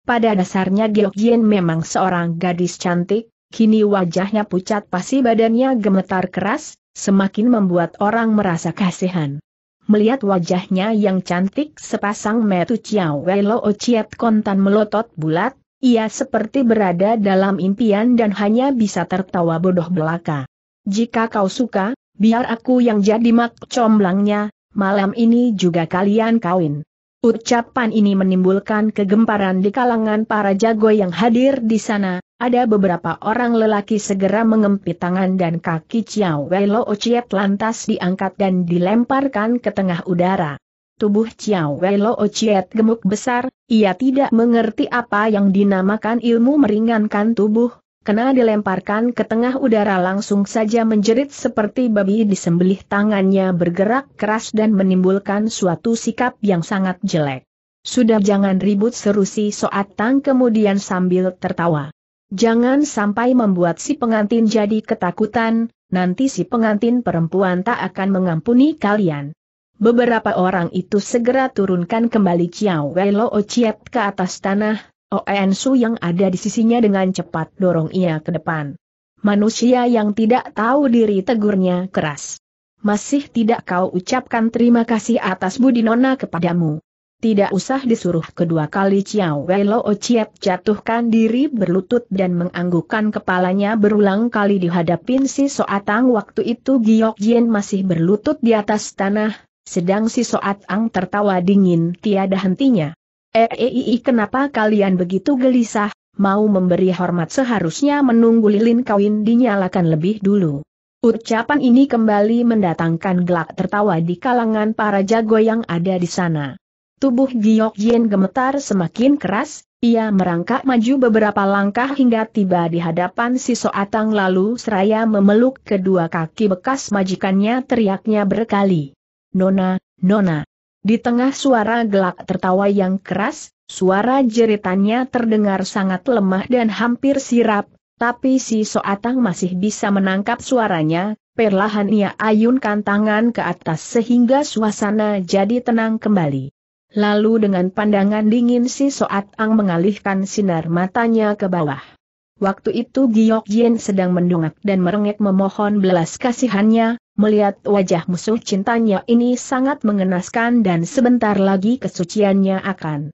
Pada dasarnya Giok Yen memang seorang gadis cantik, kini wajahnya pucat pasti badannya gemetar keras, semakin membuat orang merasa kasihan melihat wajahnya yang cantik sepasang metu Chiao Welo Ociat kontan melotot bulat, ia seperti berada dalam impian dan hanya bisa tertawa bodoh belaka. Jika kau suka, biar aku yang jadi mak comblangnya, malam ini juga kalian kawin. Ucapan ini menimbulkan kegemparan di kalangan para jago yang hadir di sana, ada beberapa orang lelaki segera mengempit tangan dan kaki Chiao Wei Lo Ociet lantas diangkat dan dilemparkan ke tengah udara. Tubuh Chiao Wei Lo Ociet gemuk besar, ia tidak mengerti apa yang dinamakan ilmu meringankan tubuh, kena dilemparkan ke tengah udara langsung saja menjerit seperti babi disembelih tangannya bergerak keras dan menimbulkan suatu sikap yang sangat jelek. Sudah jangan ribut seru si Soat Tang kemudian sambil tertawa. Jangan sampai membuat si pengantin jadi ketakutan, nanti si pengantin perempuan tak akan mengampuni kalian. Beberapa orang itu segera turunkan kembali Ciao Wei Lo Ociep ke atas tanah, Oen Su yang ada di sisinya dengan cepat dorong ia ke depan. Manusia yang tidak tahu diri tegurnya keras. Masih tidak kau ucapkan terima kasih atas budi nona kepadamu. Tidak usah disuruh kedua kali Chiao Wei Lo Chiep jatuhkan diri berlutut dan menganggukkan kepalanya berulang kali dihadapin si Soatang waktu itu Giok Jien masih berlutut di atas tanah, sedang si Soatang tertawa dingin tiada hentinya. Eei eh, eh, kenapa kalian begitu gelisah, mau memberi hormat seharusnya menunggu lilin kawin dinyalakan lebih dulu. Ucapan ini kembali mendatangkan gelak tertawa di kalangan para jago yang ada di sana. Tubuh Giok Jin gemetar semakin keras, ia merangkak maju beberapa langkah hingga tiba di hadapan si Soatang lalu seraya memeluk kedua kaki bekas majikannya teriaknya berkali. Nona, Nona. Di tengah suara gelak tertawa yang keras, suara jeritannya terdengar sangat lemah dan hampir sirap, tapi si Soatang masih bisa menangkap suaranya, perlahan ia ayunkan tangan ke atas sehingga suasana jadi tenang kembali. Lalu dengan pandangan dingin si Soat Ang mengalihkan sinar matanya ke bawah. Waktu itu Giok Jin sedang mendongak dan merengek memohon belas kasihannya, melihat wajah musuh cintanya ini sangat mengenaskan dan sebentar lagi kesuciannya akan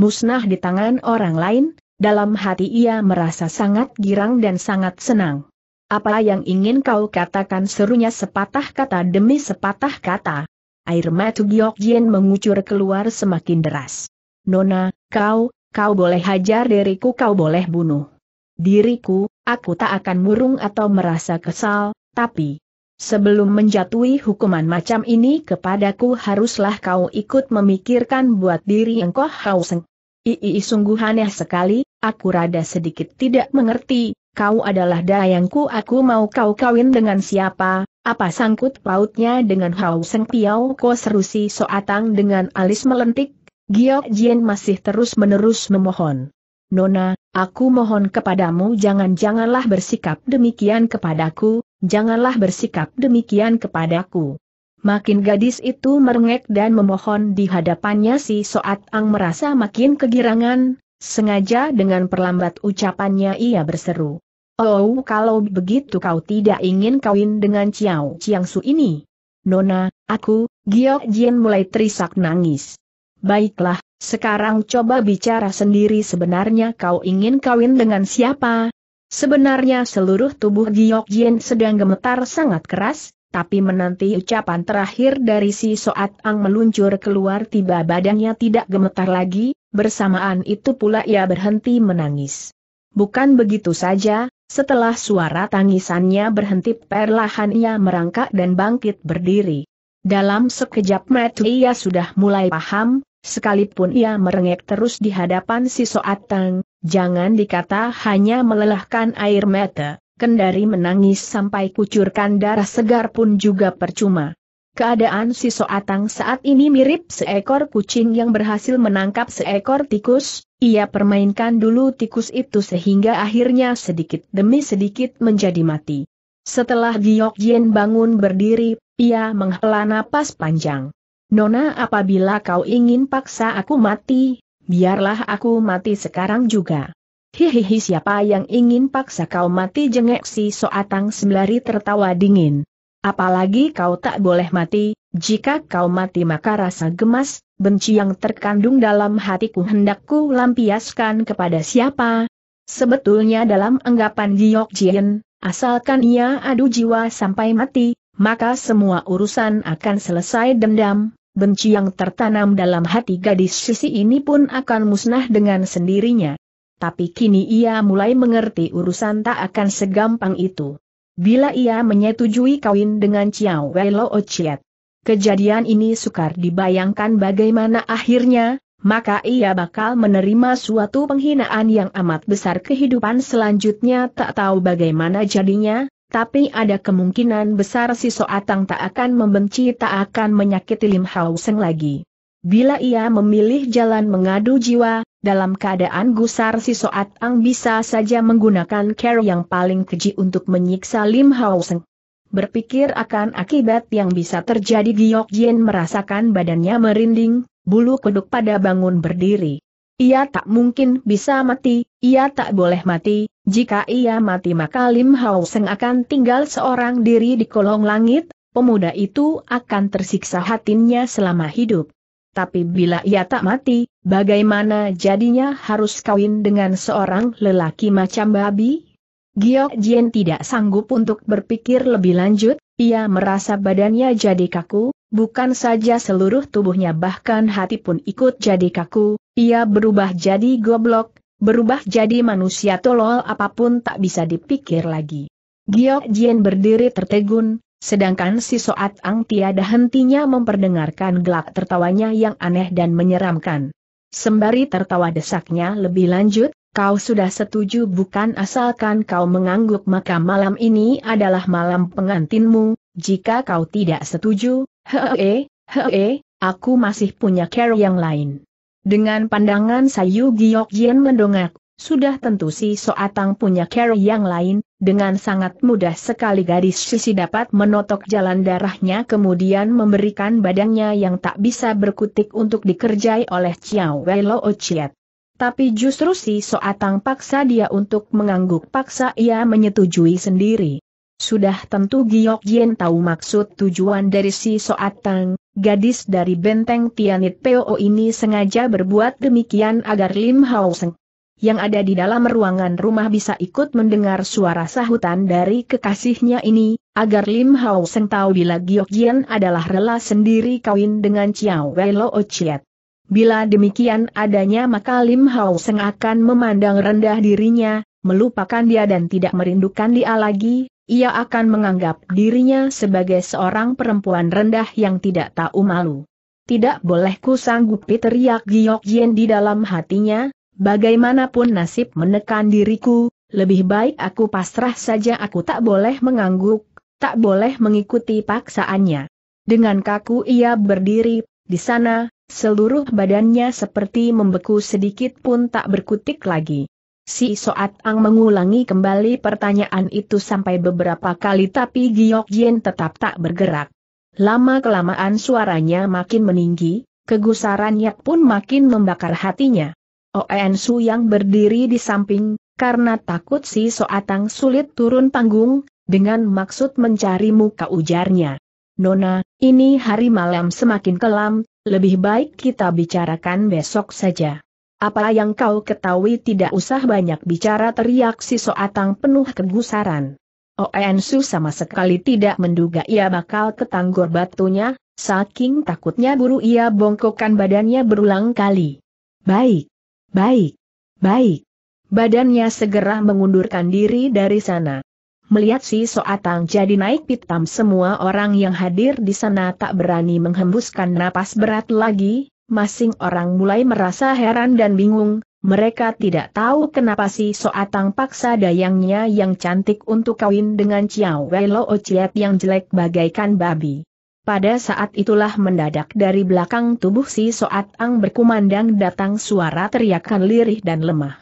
musnah di tangan orang lain, dalam hati ia merasa sangat girang dan sangat senang. Apa yang ingin kau katakan serunya sepatah kata demi sepatah kata, Air mata Giok Jin mengucur keluar semakin deras. Nona, kau, kau boleh hajar diriku kau boleh bunuh. Diriku, aku tak akan murung atau merasa kesal, tapi... Sebelum menjatuhi hukuman macam ini kepadaku haruslah kau ikut memikirkan buat diri yang kau hauseng. Ii sungguh aneh sekali, aku rada sedikit tidak mengerti, kau adalah dayangku aku mau kau kawin dengan siapa, apa sangkut pautnya dengan Hao Seng Piao Ko serusi Soatang dengan alis melentik? Giok Jien masih terus-menerus memohon. Nona, aku mohon kepadamu jangan-janganlah bersikap demikian kepadaku, janganlah bersikap demikian kepadaku. Makin gadis itu merengek dan memohon di hadapannya si Soat Ang merasa makin kegirangan, sengaja dengan perlambat ucapannya ia berseru. Oh, kalau begitu kau tidak ingin kawin dengan Ciao Ciangsu ini. Nona, aku, Gio Jin mulai terisak nangis. Baiklah, sekarang coba bicara sendiri sebenarnya kau ingin kawin dengan siapa? Sebenarnya seluruh tubuh Gio Jin sedang gemetar sangat keras, tapi menanti ucapan terakhir dari si Soat Ang meluncur keluar tiba badannya tidak gemetar lagi, bersamaan itu pula ia berhenti menangis. Bukan begitu saja, setelah suara tangisannya berhenti perlahan ia merangkak dan bangkit berdiri. Dalam sekejap mata ia sudah mulai paham, sekalipun ia merengek terus di hadapan si Soatang, jangan dikata hanya melelahkan air mata, kendari menangis sampai kucurkan darah segar pun juga percuma. Keadaan si Soatang saat ini mirip seekor kucing yang berhasil menangkap seekor tikus, ia permainkan dulu tikus itu sehingga akhirnya sedikit demi sedikit menjadi mati. Setelah Giok Jien bangun berdiri, ia menghela napas panjang. Nona apabila kau ingin paksa aku mati, biarlah aku mati sekarang juga. Hihihi siapa yang ingin paksa kau mati jengek si Soatang sembari tertawa dingin apalagi kau tak boleh mati, jika kau mati maka rasa gemas, benci yang terkandung dalam hatiku hendakku lampiaskan kepada siapa. Sebetulnya dalam anggapan Giyok Jien, asalkan ia adu jiwa sampai mati, maka semua urusan akan selesai dendam, benci yang tertanam dalam hati gadis sisi ini pun akan musnah dengan sendirinya. Tapi kini ia mulai mengerti urusan tak akan segampang itu. Bila ia menyetujui kawin dengan Chiao Wei Lo Chiet. Kejadian ini sukar dibayangkan bagaimana akhirnya, maka ia bakal menerima suatu penghinaan yang amat besar kehidupan selanjutnya tak tahu bagaimana jadinya, tapi ada kemungkinan besar si Soatang tak akan membenci tak akan menyakiti Lim Hao Seng lagi. Bila ia memilih jalan mengadu jiwa, dalam keadaan gusar si Soat Ang bisa saja menggunakan care yang paling keji untuk menyiksa Lim Hao Seng. Berpikir akan akibat yang bisa terjadi Giok Jin merasakan badannya merinding, bulu kuduk pada bangun berdiri. Ia tak mungkin bisa mati, ia tak boleh mati, jika ia mati maka Lim Hao Seng akan tinggal seorang diri di kolong langit, pemuda itu akan tersiksa hatinya selama hidup tapi bila ia tak mati, bagaimana jadinya harus kawin dengan seorang lelaki macam babi? Giok Jien tidak sanggup untuk berpikir lebih lanjut, ia merasa badannya jadi kaku, bukan saja seluruh tubuhnya bahkan hati pun ikut jadi kaku, ia berubah jadi goblok, berubah jadi manusia tolol apapun tak bisa dipikir lagi. Giok Jien berdiri tertegun, Sedangkan si Soat Ang tiada hentinya memperdengarkan gelak tertawanya yang aneh dan menyeramkan. Sembari tertawa desaknya lebih lanjut, kau sudah setuju bukan asalkan kau mengangguk maka malam ini adalah malam pengantinmu, jika kau tidak setuju, hee, hee, aku masih punya care yang lain. Dengan pandangan Sayu Giok jian mendongak, sudah tentu si Soatang punya cara yang lain, dengan sangat mudah sekali gadis sisi dapat menotok jalan darahnya kemudian memberikan badannya yang tak bisa berkutik untuk dikerjai oleh Chiao Wei Lo Chiat. Tapi justru si Soatang paksa dia untuk mengangguk paksa ia menyetujui sendiri. Sudah tentu Giok tahu maksud tujuan dari si Soatang, gadis dari benteng Tianit Peo ini sengaja berbuat demikian agar Lim Hao Seng yang ada di dalam ruangan rumah bisa ikut mendengar suara sahutan dari kekasihnya ini, agar Lim Hao Seng tahu bila Giok Jian adalah rela sendiri kawin dengan Chiao Wei Lo Chiet. Bila demikian adanya maka Lim Hao Seng akan memandang rendah dirinya, melupakan dia dan tidak merindukan dia lagi, ia akan menganggap dirinya sebagai seorang perempuan rendah yang tidak tahu malu. Tidak boleh ku sanggupi teriak Giok Jian di dalam hatinya, bagaimanapun nasib menekan diriku, lebih baik aku pasrah saja aku tak boleh mengangguk, tak boleh mengikuti paksaannya. Dengan kaku ia berdiri, di sana, seluruh badannya seperti membeku sedikit pun tak berkutik lagi. Si Soat Ang mengulangi kembali pertanyaan itu sampai beberapa kali tapi Giok Jin tetap tak bergerak. Lama-kelamaan suaranya makin meninggi, kegusarannya pun makin membakar hatinya. Oen oh, Su yang berdiri di samping, karena takut si Soatang sulit turun panggung, dengan maksud mencari muka ujarnya. Nona, ini hari malam semakin kelam, lebih baik kita bicarakan besok saja. Apa yang kau ketahui tidak usah banyak bicara teriak si Soatang penuh kegusaran. Oen oh, Su sama sekali tidak menduga ia bakal ketanggor batunya, saking takutnya buru ia bongkokkan badannya berulang kali. Baik, Baik. Baik. Badannya segera mengundurkan diri dari sana. Melihat si Soatang jadi naik pitam semua orang yang hadir di sana tak berani menghembuskan napas berat lagi, masing orang mulai merasa heran dan bingung, mereka tidak tahu kenapa si Soatang paksa dayangnya yang cantik untuk kawin dengan Chiao Wei Lo Ociet yang jelek bagaikan babi. Pada saat itulah mendadak dari belakang tubuh si Soat Ang berkumandang datang suara teriakan lirih dan lemah.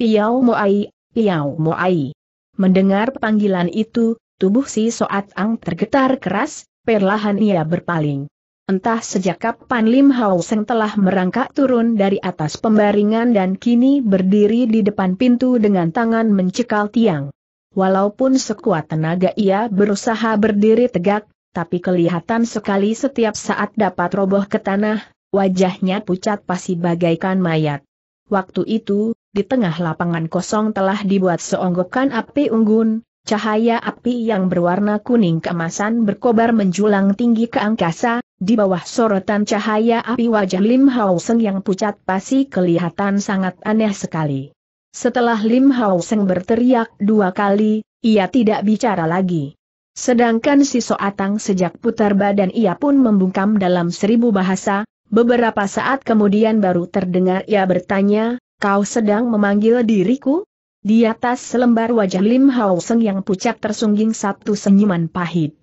Piau Moai, Piau Moai. Mendengar panggilan itu, tubuh si Soat Ang tergetar keras, perlahan ia berpaling. Entah sejak kapan Lim Hao Seng telah merangkak turun dari atas pembaringan dan kini berdiri di depan pintu dengan tangan mencekal tiang. Walaupun sekuat tenaga ia berusaha berdiri tegak, tapi kelihatan sekali setiap saat dapat roboh ke tanah, wajahnya pucat pasti bagaikan mayat. Waktu itu, di tengah lapangan kosong telah dibuat seonggokan api unggun, cahaya api yang berwarna kuning keemasan berkobar menjulang tinggi ke angkasa, di bawah sorotan cahaya api wajah Lim Hao yang pucat pasti kelihatan sangat aneh sekali. Setelah Lim Hao berteriak dua kali, ia tidak bicara lagi. Sedangkan si Soatang sejak putar badan ia pun membungkam dalam seribu bahasa, beberapa saat kemudian baru terdengar ia bertanya, kau sedang memanggil diriku? Di atas selembar wajah Lim Hao Seng yang pucat tersungging satu senyuman pahit.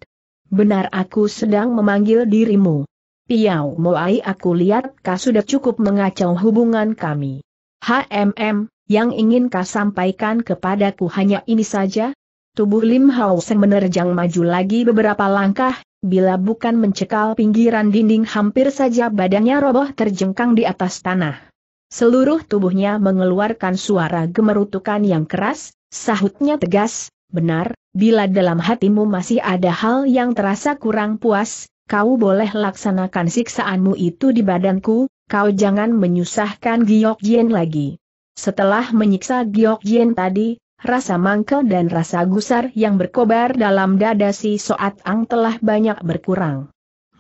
Benar aku sedang memanggil dirimu. Piau Moai aku lihat kau sudah cukup mengacau hubungan kami. HMM, yang ingin kau sampaikan kepadaku hanya ini saja, Tubuh Lim Hao Seng menerjang maju lagi beberapa langkah, bila bukan mencekal pinggiran dinding hampir saja badannya roboh terjengkang di atas tanah. Seluruh tubuhnya mengeluarkan suara gemerutukan yang keras, sahutnya tegas, benar, bila dalam hatimu masih ada hal yang terasa kurang puas, kau boleh laksanakan siksaanmu itu di badanku, kau jangan menyusahkan Giok Jien lagi. Setelah menyiksa Giok Jien tadi, rasa mangkel dan rasa gusar yang berkobar dalam dada si Soat Ang telah banyak berkurang.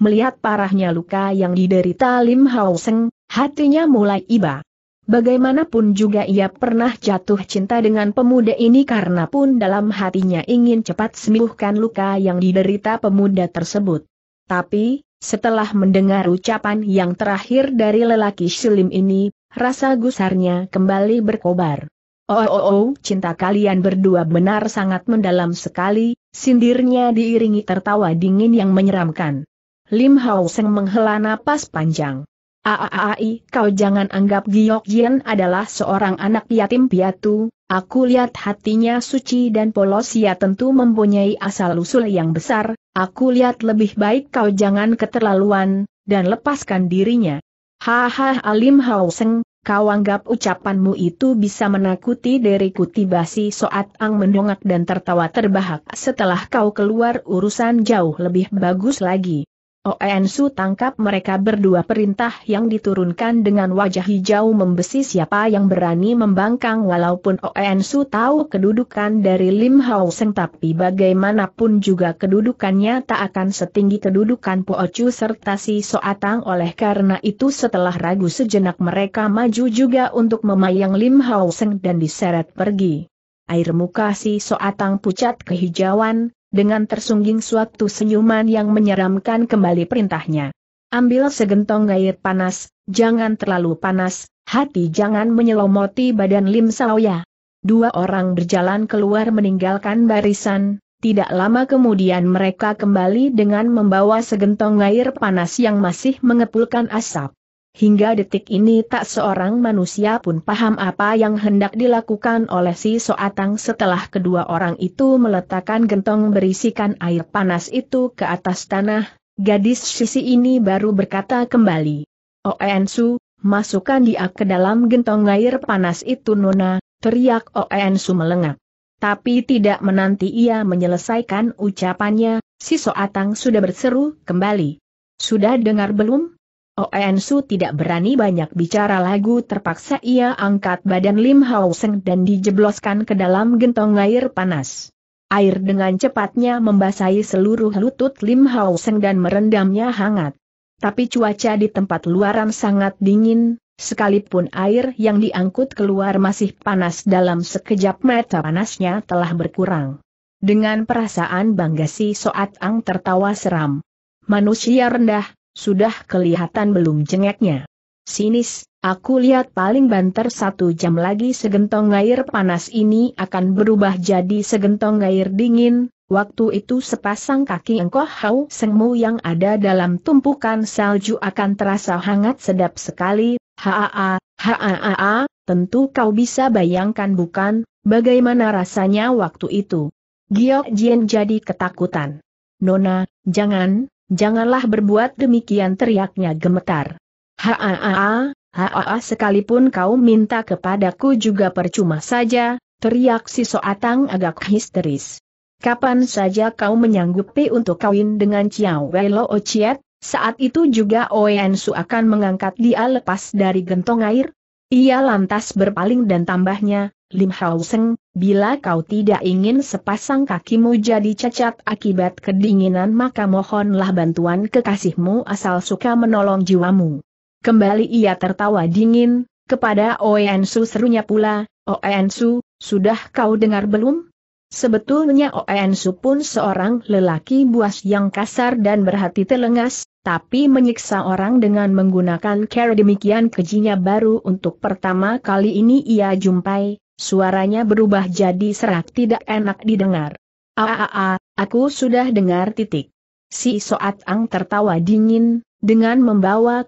Melihat parahnya luka yang diderita Lim Hao Seng, hatinya mulai iba. Bagaimanapun juga ia pernah jatuh cinta dengan pemuda ini karena pun dalam hatinya ingin cepat sembuhkan luka yang diderita pemuda tersebut. Tapi, setelah mendengar ucapan yang terakhir dari lelaki Silim ini, rasa gusarnya kembali berkobar. Oh, oh, oh, cinta kalian berdua benar sangat mendalam sekali, sindirnya diiringi tertawa dingin yang menyeramkan. Lim Hao Seng menghela napas panjang. Aaai, ah, ah, ah, kau jangan anggap Giok Jian adalah seorang anak yatim piatu, aku lihat hatinya suci dan polos ya tentu mempunyai asal-usul yang besar, aku lihat lebih baik kau jangan keterlaluan, dan lepaskan dirinya. Hahaha Alim Hao Seng, kau anggap ucapanmu itu bisa menakuti diriku tiba si Soat Ang mendongak dan tertawa terbahak setelah kau keluar urusan jauh lebih bagus lagi. Oensu oh, tangkap mereka berdua perintah yang diturunkan dengan wajah hijau membesi siapa yang berani membangkang walaupun Oensu oh, tahu kedudukan dari Lim Hao Seng tapi bagaimanapun juga kedudukannya tak akan setinggi kedudukan Po Chu serta si Soatang oleh karena itu setelah ragu sejenak mereka maju juga untuk memayang Lim Hao Seng dan diseret pergi. Air muka si Soatang pucat kehijauan, dengan tersungging suatu senyuman yang menyeramkan kembali perintahnya. Ambil segentong air panas, jangan terlalu panas, hati jangan menyelomoti badan Lim Saoya. Dua orang berjalan keluar meninggalkan barisan, tidak lama kemudian mereka kembali dengan membawa segentong air panas yang masih mengepulkan asap. Hingga detik ini tak seorang manusia pun paham apa yang hendak dilakukan oleh si Soatang setelah kedua orang itu meletakkan gentong berisikan air panas itu ke atas tanah, gadis sisi ini baru berkata kembali. Oensu, oh masukkan dia ke dalam gentong air panas itu Nona, teriak Oensu oh melengak. Tapi tidak menanti ia menyelesaikan ucapannya, si Soatang sudah berseru kembali. Sudah dengar belum? Oensu tidak berani banyak bicara lagu terpaksa ia angkat badan Lim Hao Seng dan dijebloskan ke dalam gentong air panas. Air dengan cepatnya membasahi seluruh lutut Lim Hao Seng dan merendamnya hangat. Tapi cuaca di tempat luaran sangat dingin, sekalipun air yang diangkut keluar masih panas dalam sekejap mata panasnya telah berkurang. Dengan perasaan bangga si Soat Ang tertawa seram. Manusia rendah, sudah kelihatan belum jengeknya. Sinis, aku lihat paling banter satu jam lagi segentong air panas ini akan berubah jadi segentong air dingin, Waktu itu sepasang kaki engkau hau sengmu yang ada dalam tumpukan salju akan terasa hangat sedap sekali, haa, haa, tentu kau bisa bayangkan bukan, bagaimana rasanya waktu itu. Giok Jien jadi ketakutan. Nona, jangan, janganlah berbuat demikian teriaknya gemetar. Haa, haa sekalipun kau minta kepadaku juga percuma saja, teriak si Soatang agak histeris. Kapan saja kau menyanggupi untuk kawin dengan Chiao Welo Ociet, saat itu juga Oen Su akan mengangkat dia lepas dari gentong air? Ia lantas berpaling dan tambahnya, Lim Hao Seng, Bila kau tidak ingin sepasang kakimu jadi cacat akibat kedinginan maka mohonlah bantuan kekasihmu asal suka menolong jiwamu. Kembali ia tertawa dingin, kepada Oensu serunya pula, Oensu, sudah kau dengar belum? Sebetulnya Oensu pun seorang lelaki buas yang kasar dan berhati telengas, tapi menyiksa orang dengan menggunakan cara demikian kejinya baru untuk pertama kali ini ia jumpai, suaranya berubah jadi serak tidak enak didengar. Aaaa, ah, ah, ah, aku sudah dengar titik. Si Soat Ang tertawa dingin, dengan membawa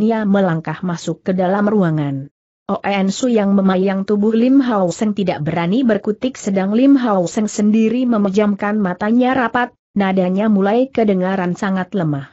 ia melangkah masuk ke dalam ruangan. Oen oh Su yang memayang tubuh Lim Hao Seng tidak berani berkutik sedang Lim Hao Seng sendiri memejamkan matanya rapat, nadanya mulai kedengaran sangat lemah.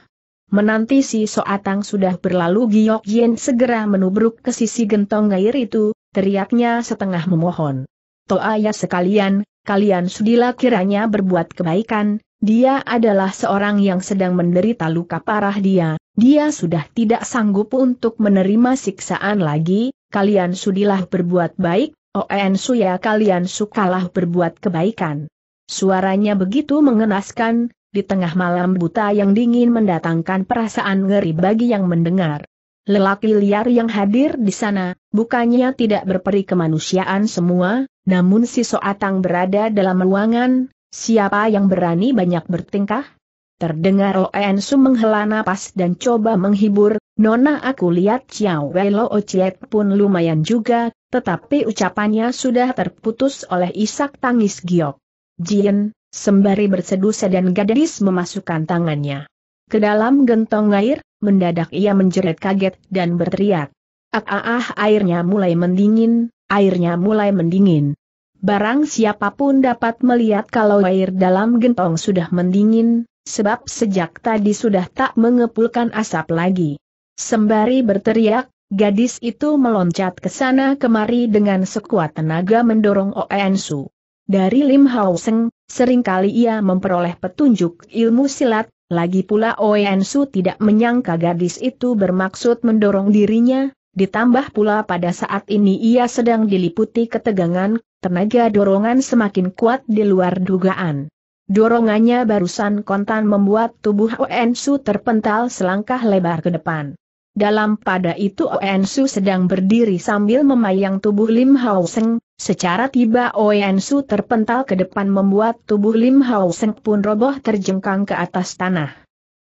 Menanti si Soatang sudah berlalu Giok Yen segera menubruk ke sisi gentong air itu, teriaknya setengah memohon. toa ya sekalian, kalian sudilah kiranya berbuat kebaikan, dia adalah seorang yang sedang menderita luka parah dia, dia sudah tidak sanggup untuk menerima siksaan lagi, kalian sudilah berbuat baik, oen oh suya kalian sukalah berbuat kebaikan. Suaranya begitu mengenaskan, di tengah malam buta yang dingin mendatangkan perasaan ngeri bagi yang mendengar. Lelaki liar yang hadir di sana, bukannya tidak berperi kemanusiaan semua, namun si Soatang berada dalam ruangan, siapa yang berani banyak bertingkah? Terdengar Su menghela napas dan coba menghibur, Nona aku lihat Chiao Welo Ociet pun lumayan juga, tetapi ucapannya sudah terputus oleh isak tangis giok. Jien, sembari berseduh dan gadis memasukkan tangannya ke dalam gentong air, mendadak ia menjerit kaget dan berteriak. Ah ah ah airnya mulai mendingin, airnya mulai mendingin. Barang siapapun dapat melihat kalau air dalam gentong sudah mendingin, sebab sejak tadi sudah tak mengepulkan asap lagi. Sembari berteriak, gadis itu meloncat ke sana kemari dengan sekuat tenaga mendorong Oensu. Dari Lim Hao Seng, seringkali ia memperoleh petunjuk ilmu silat, lagi pula Oensu tidak menyangka gadis itu bermaksud mendorong dirinya, ditambah pula pada saat ini ia sedang diliputi ketegangan, tenaga dorongan semakin kuat di luar dugaan. Dorongannya barusan kontan membuat tubuh Oensu terpental selangkah lebar ke depan. Dalam pada itu Oensu sedang berdiri sambil memayang tubuh Lim Hao Secara tiba Oen Su terpental ke depan membuat tubuh Lim Hao Seng pun roboh terjengkang ke atas tanah.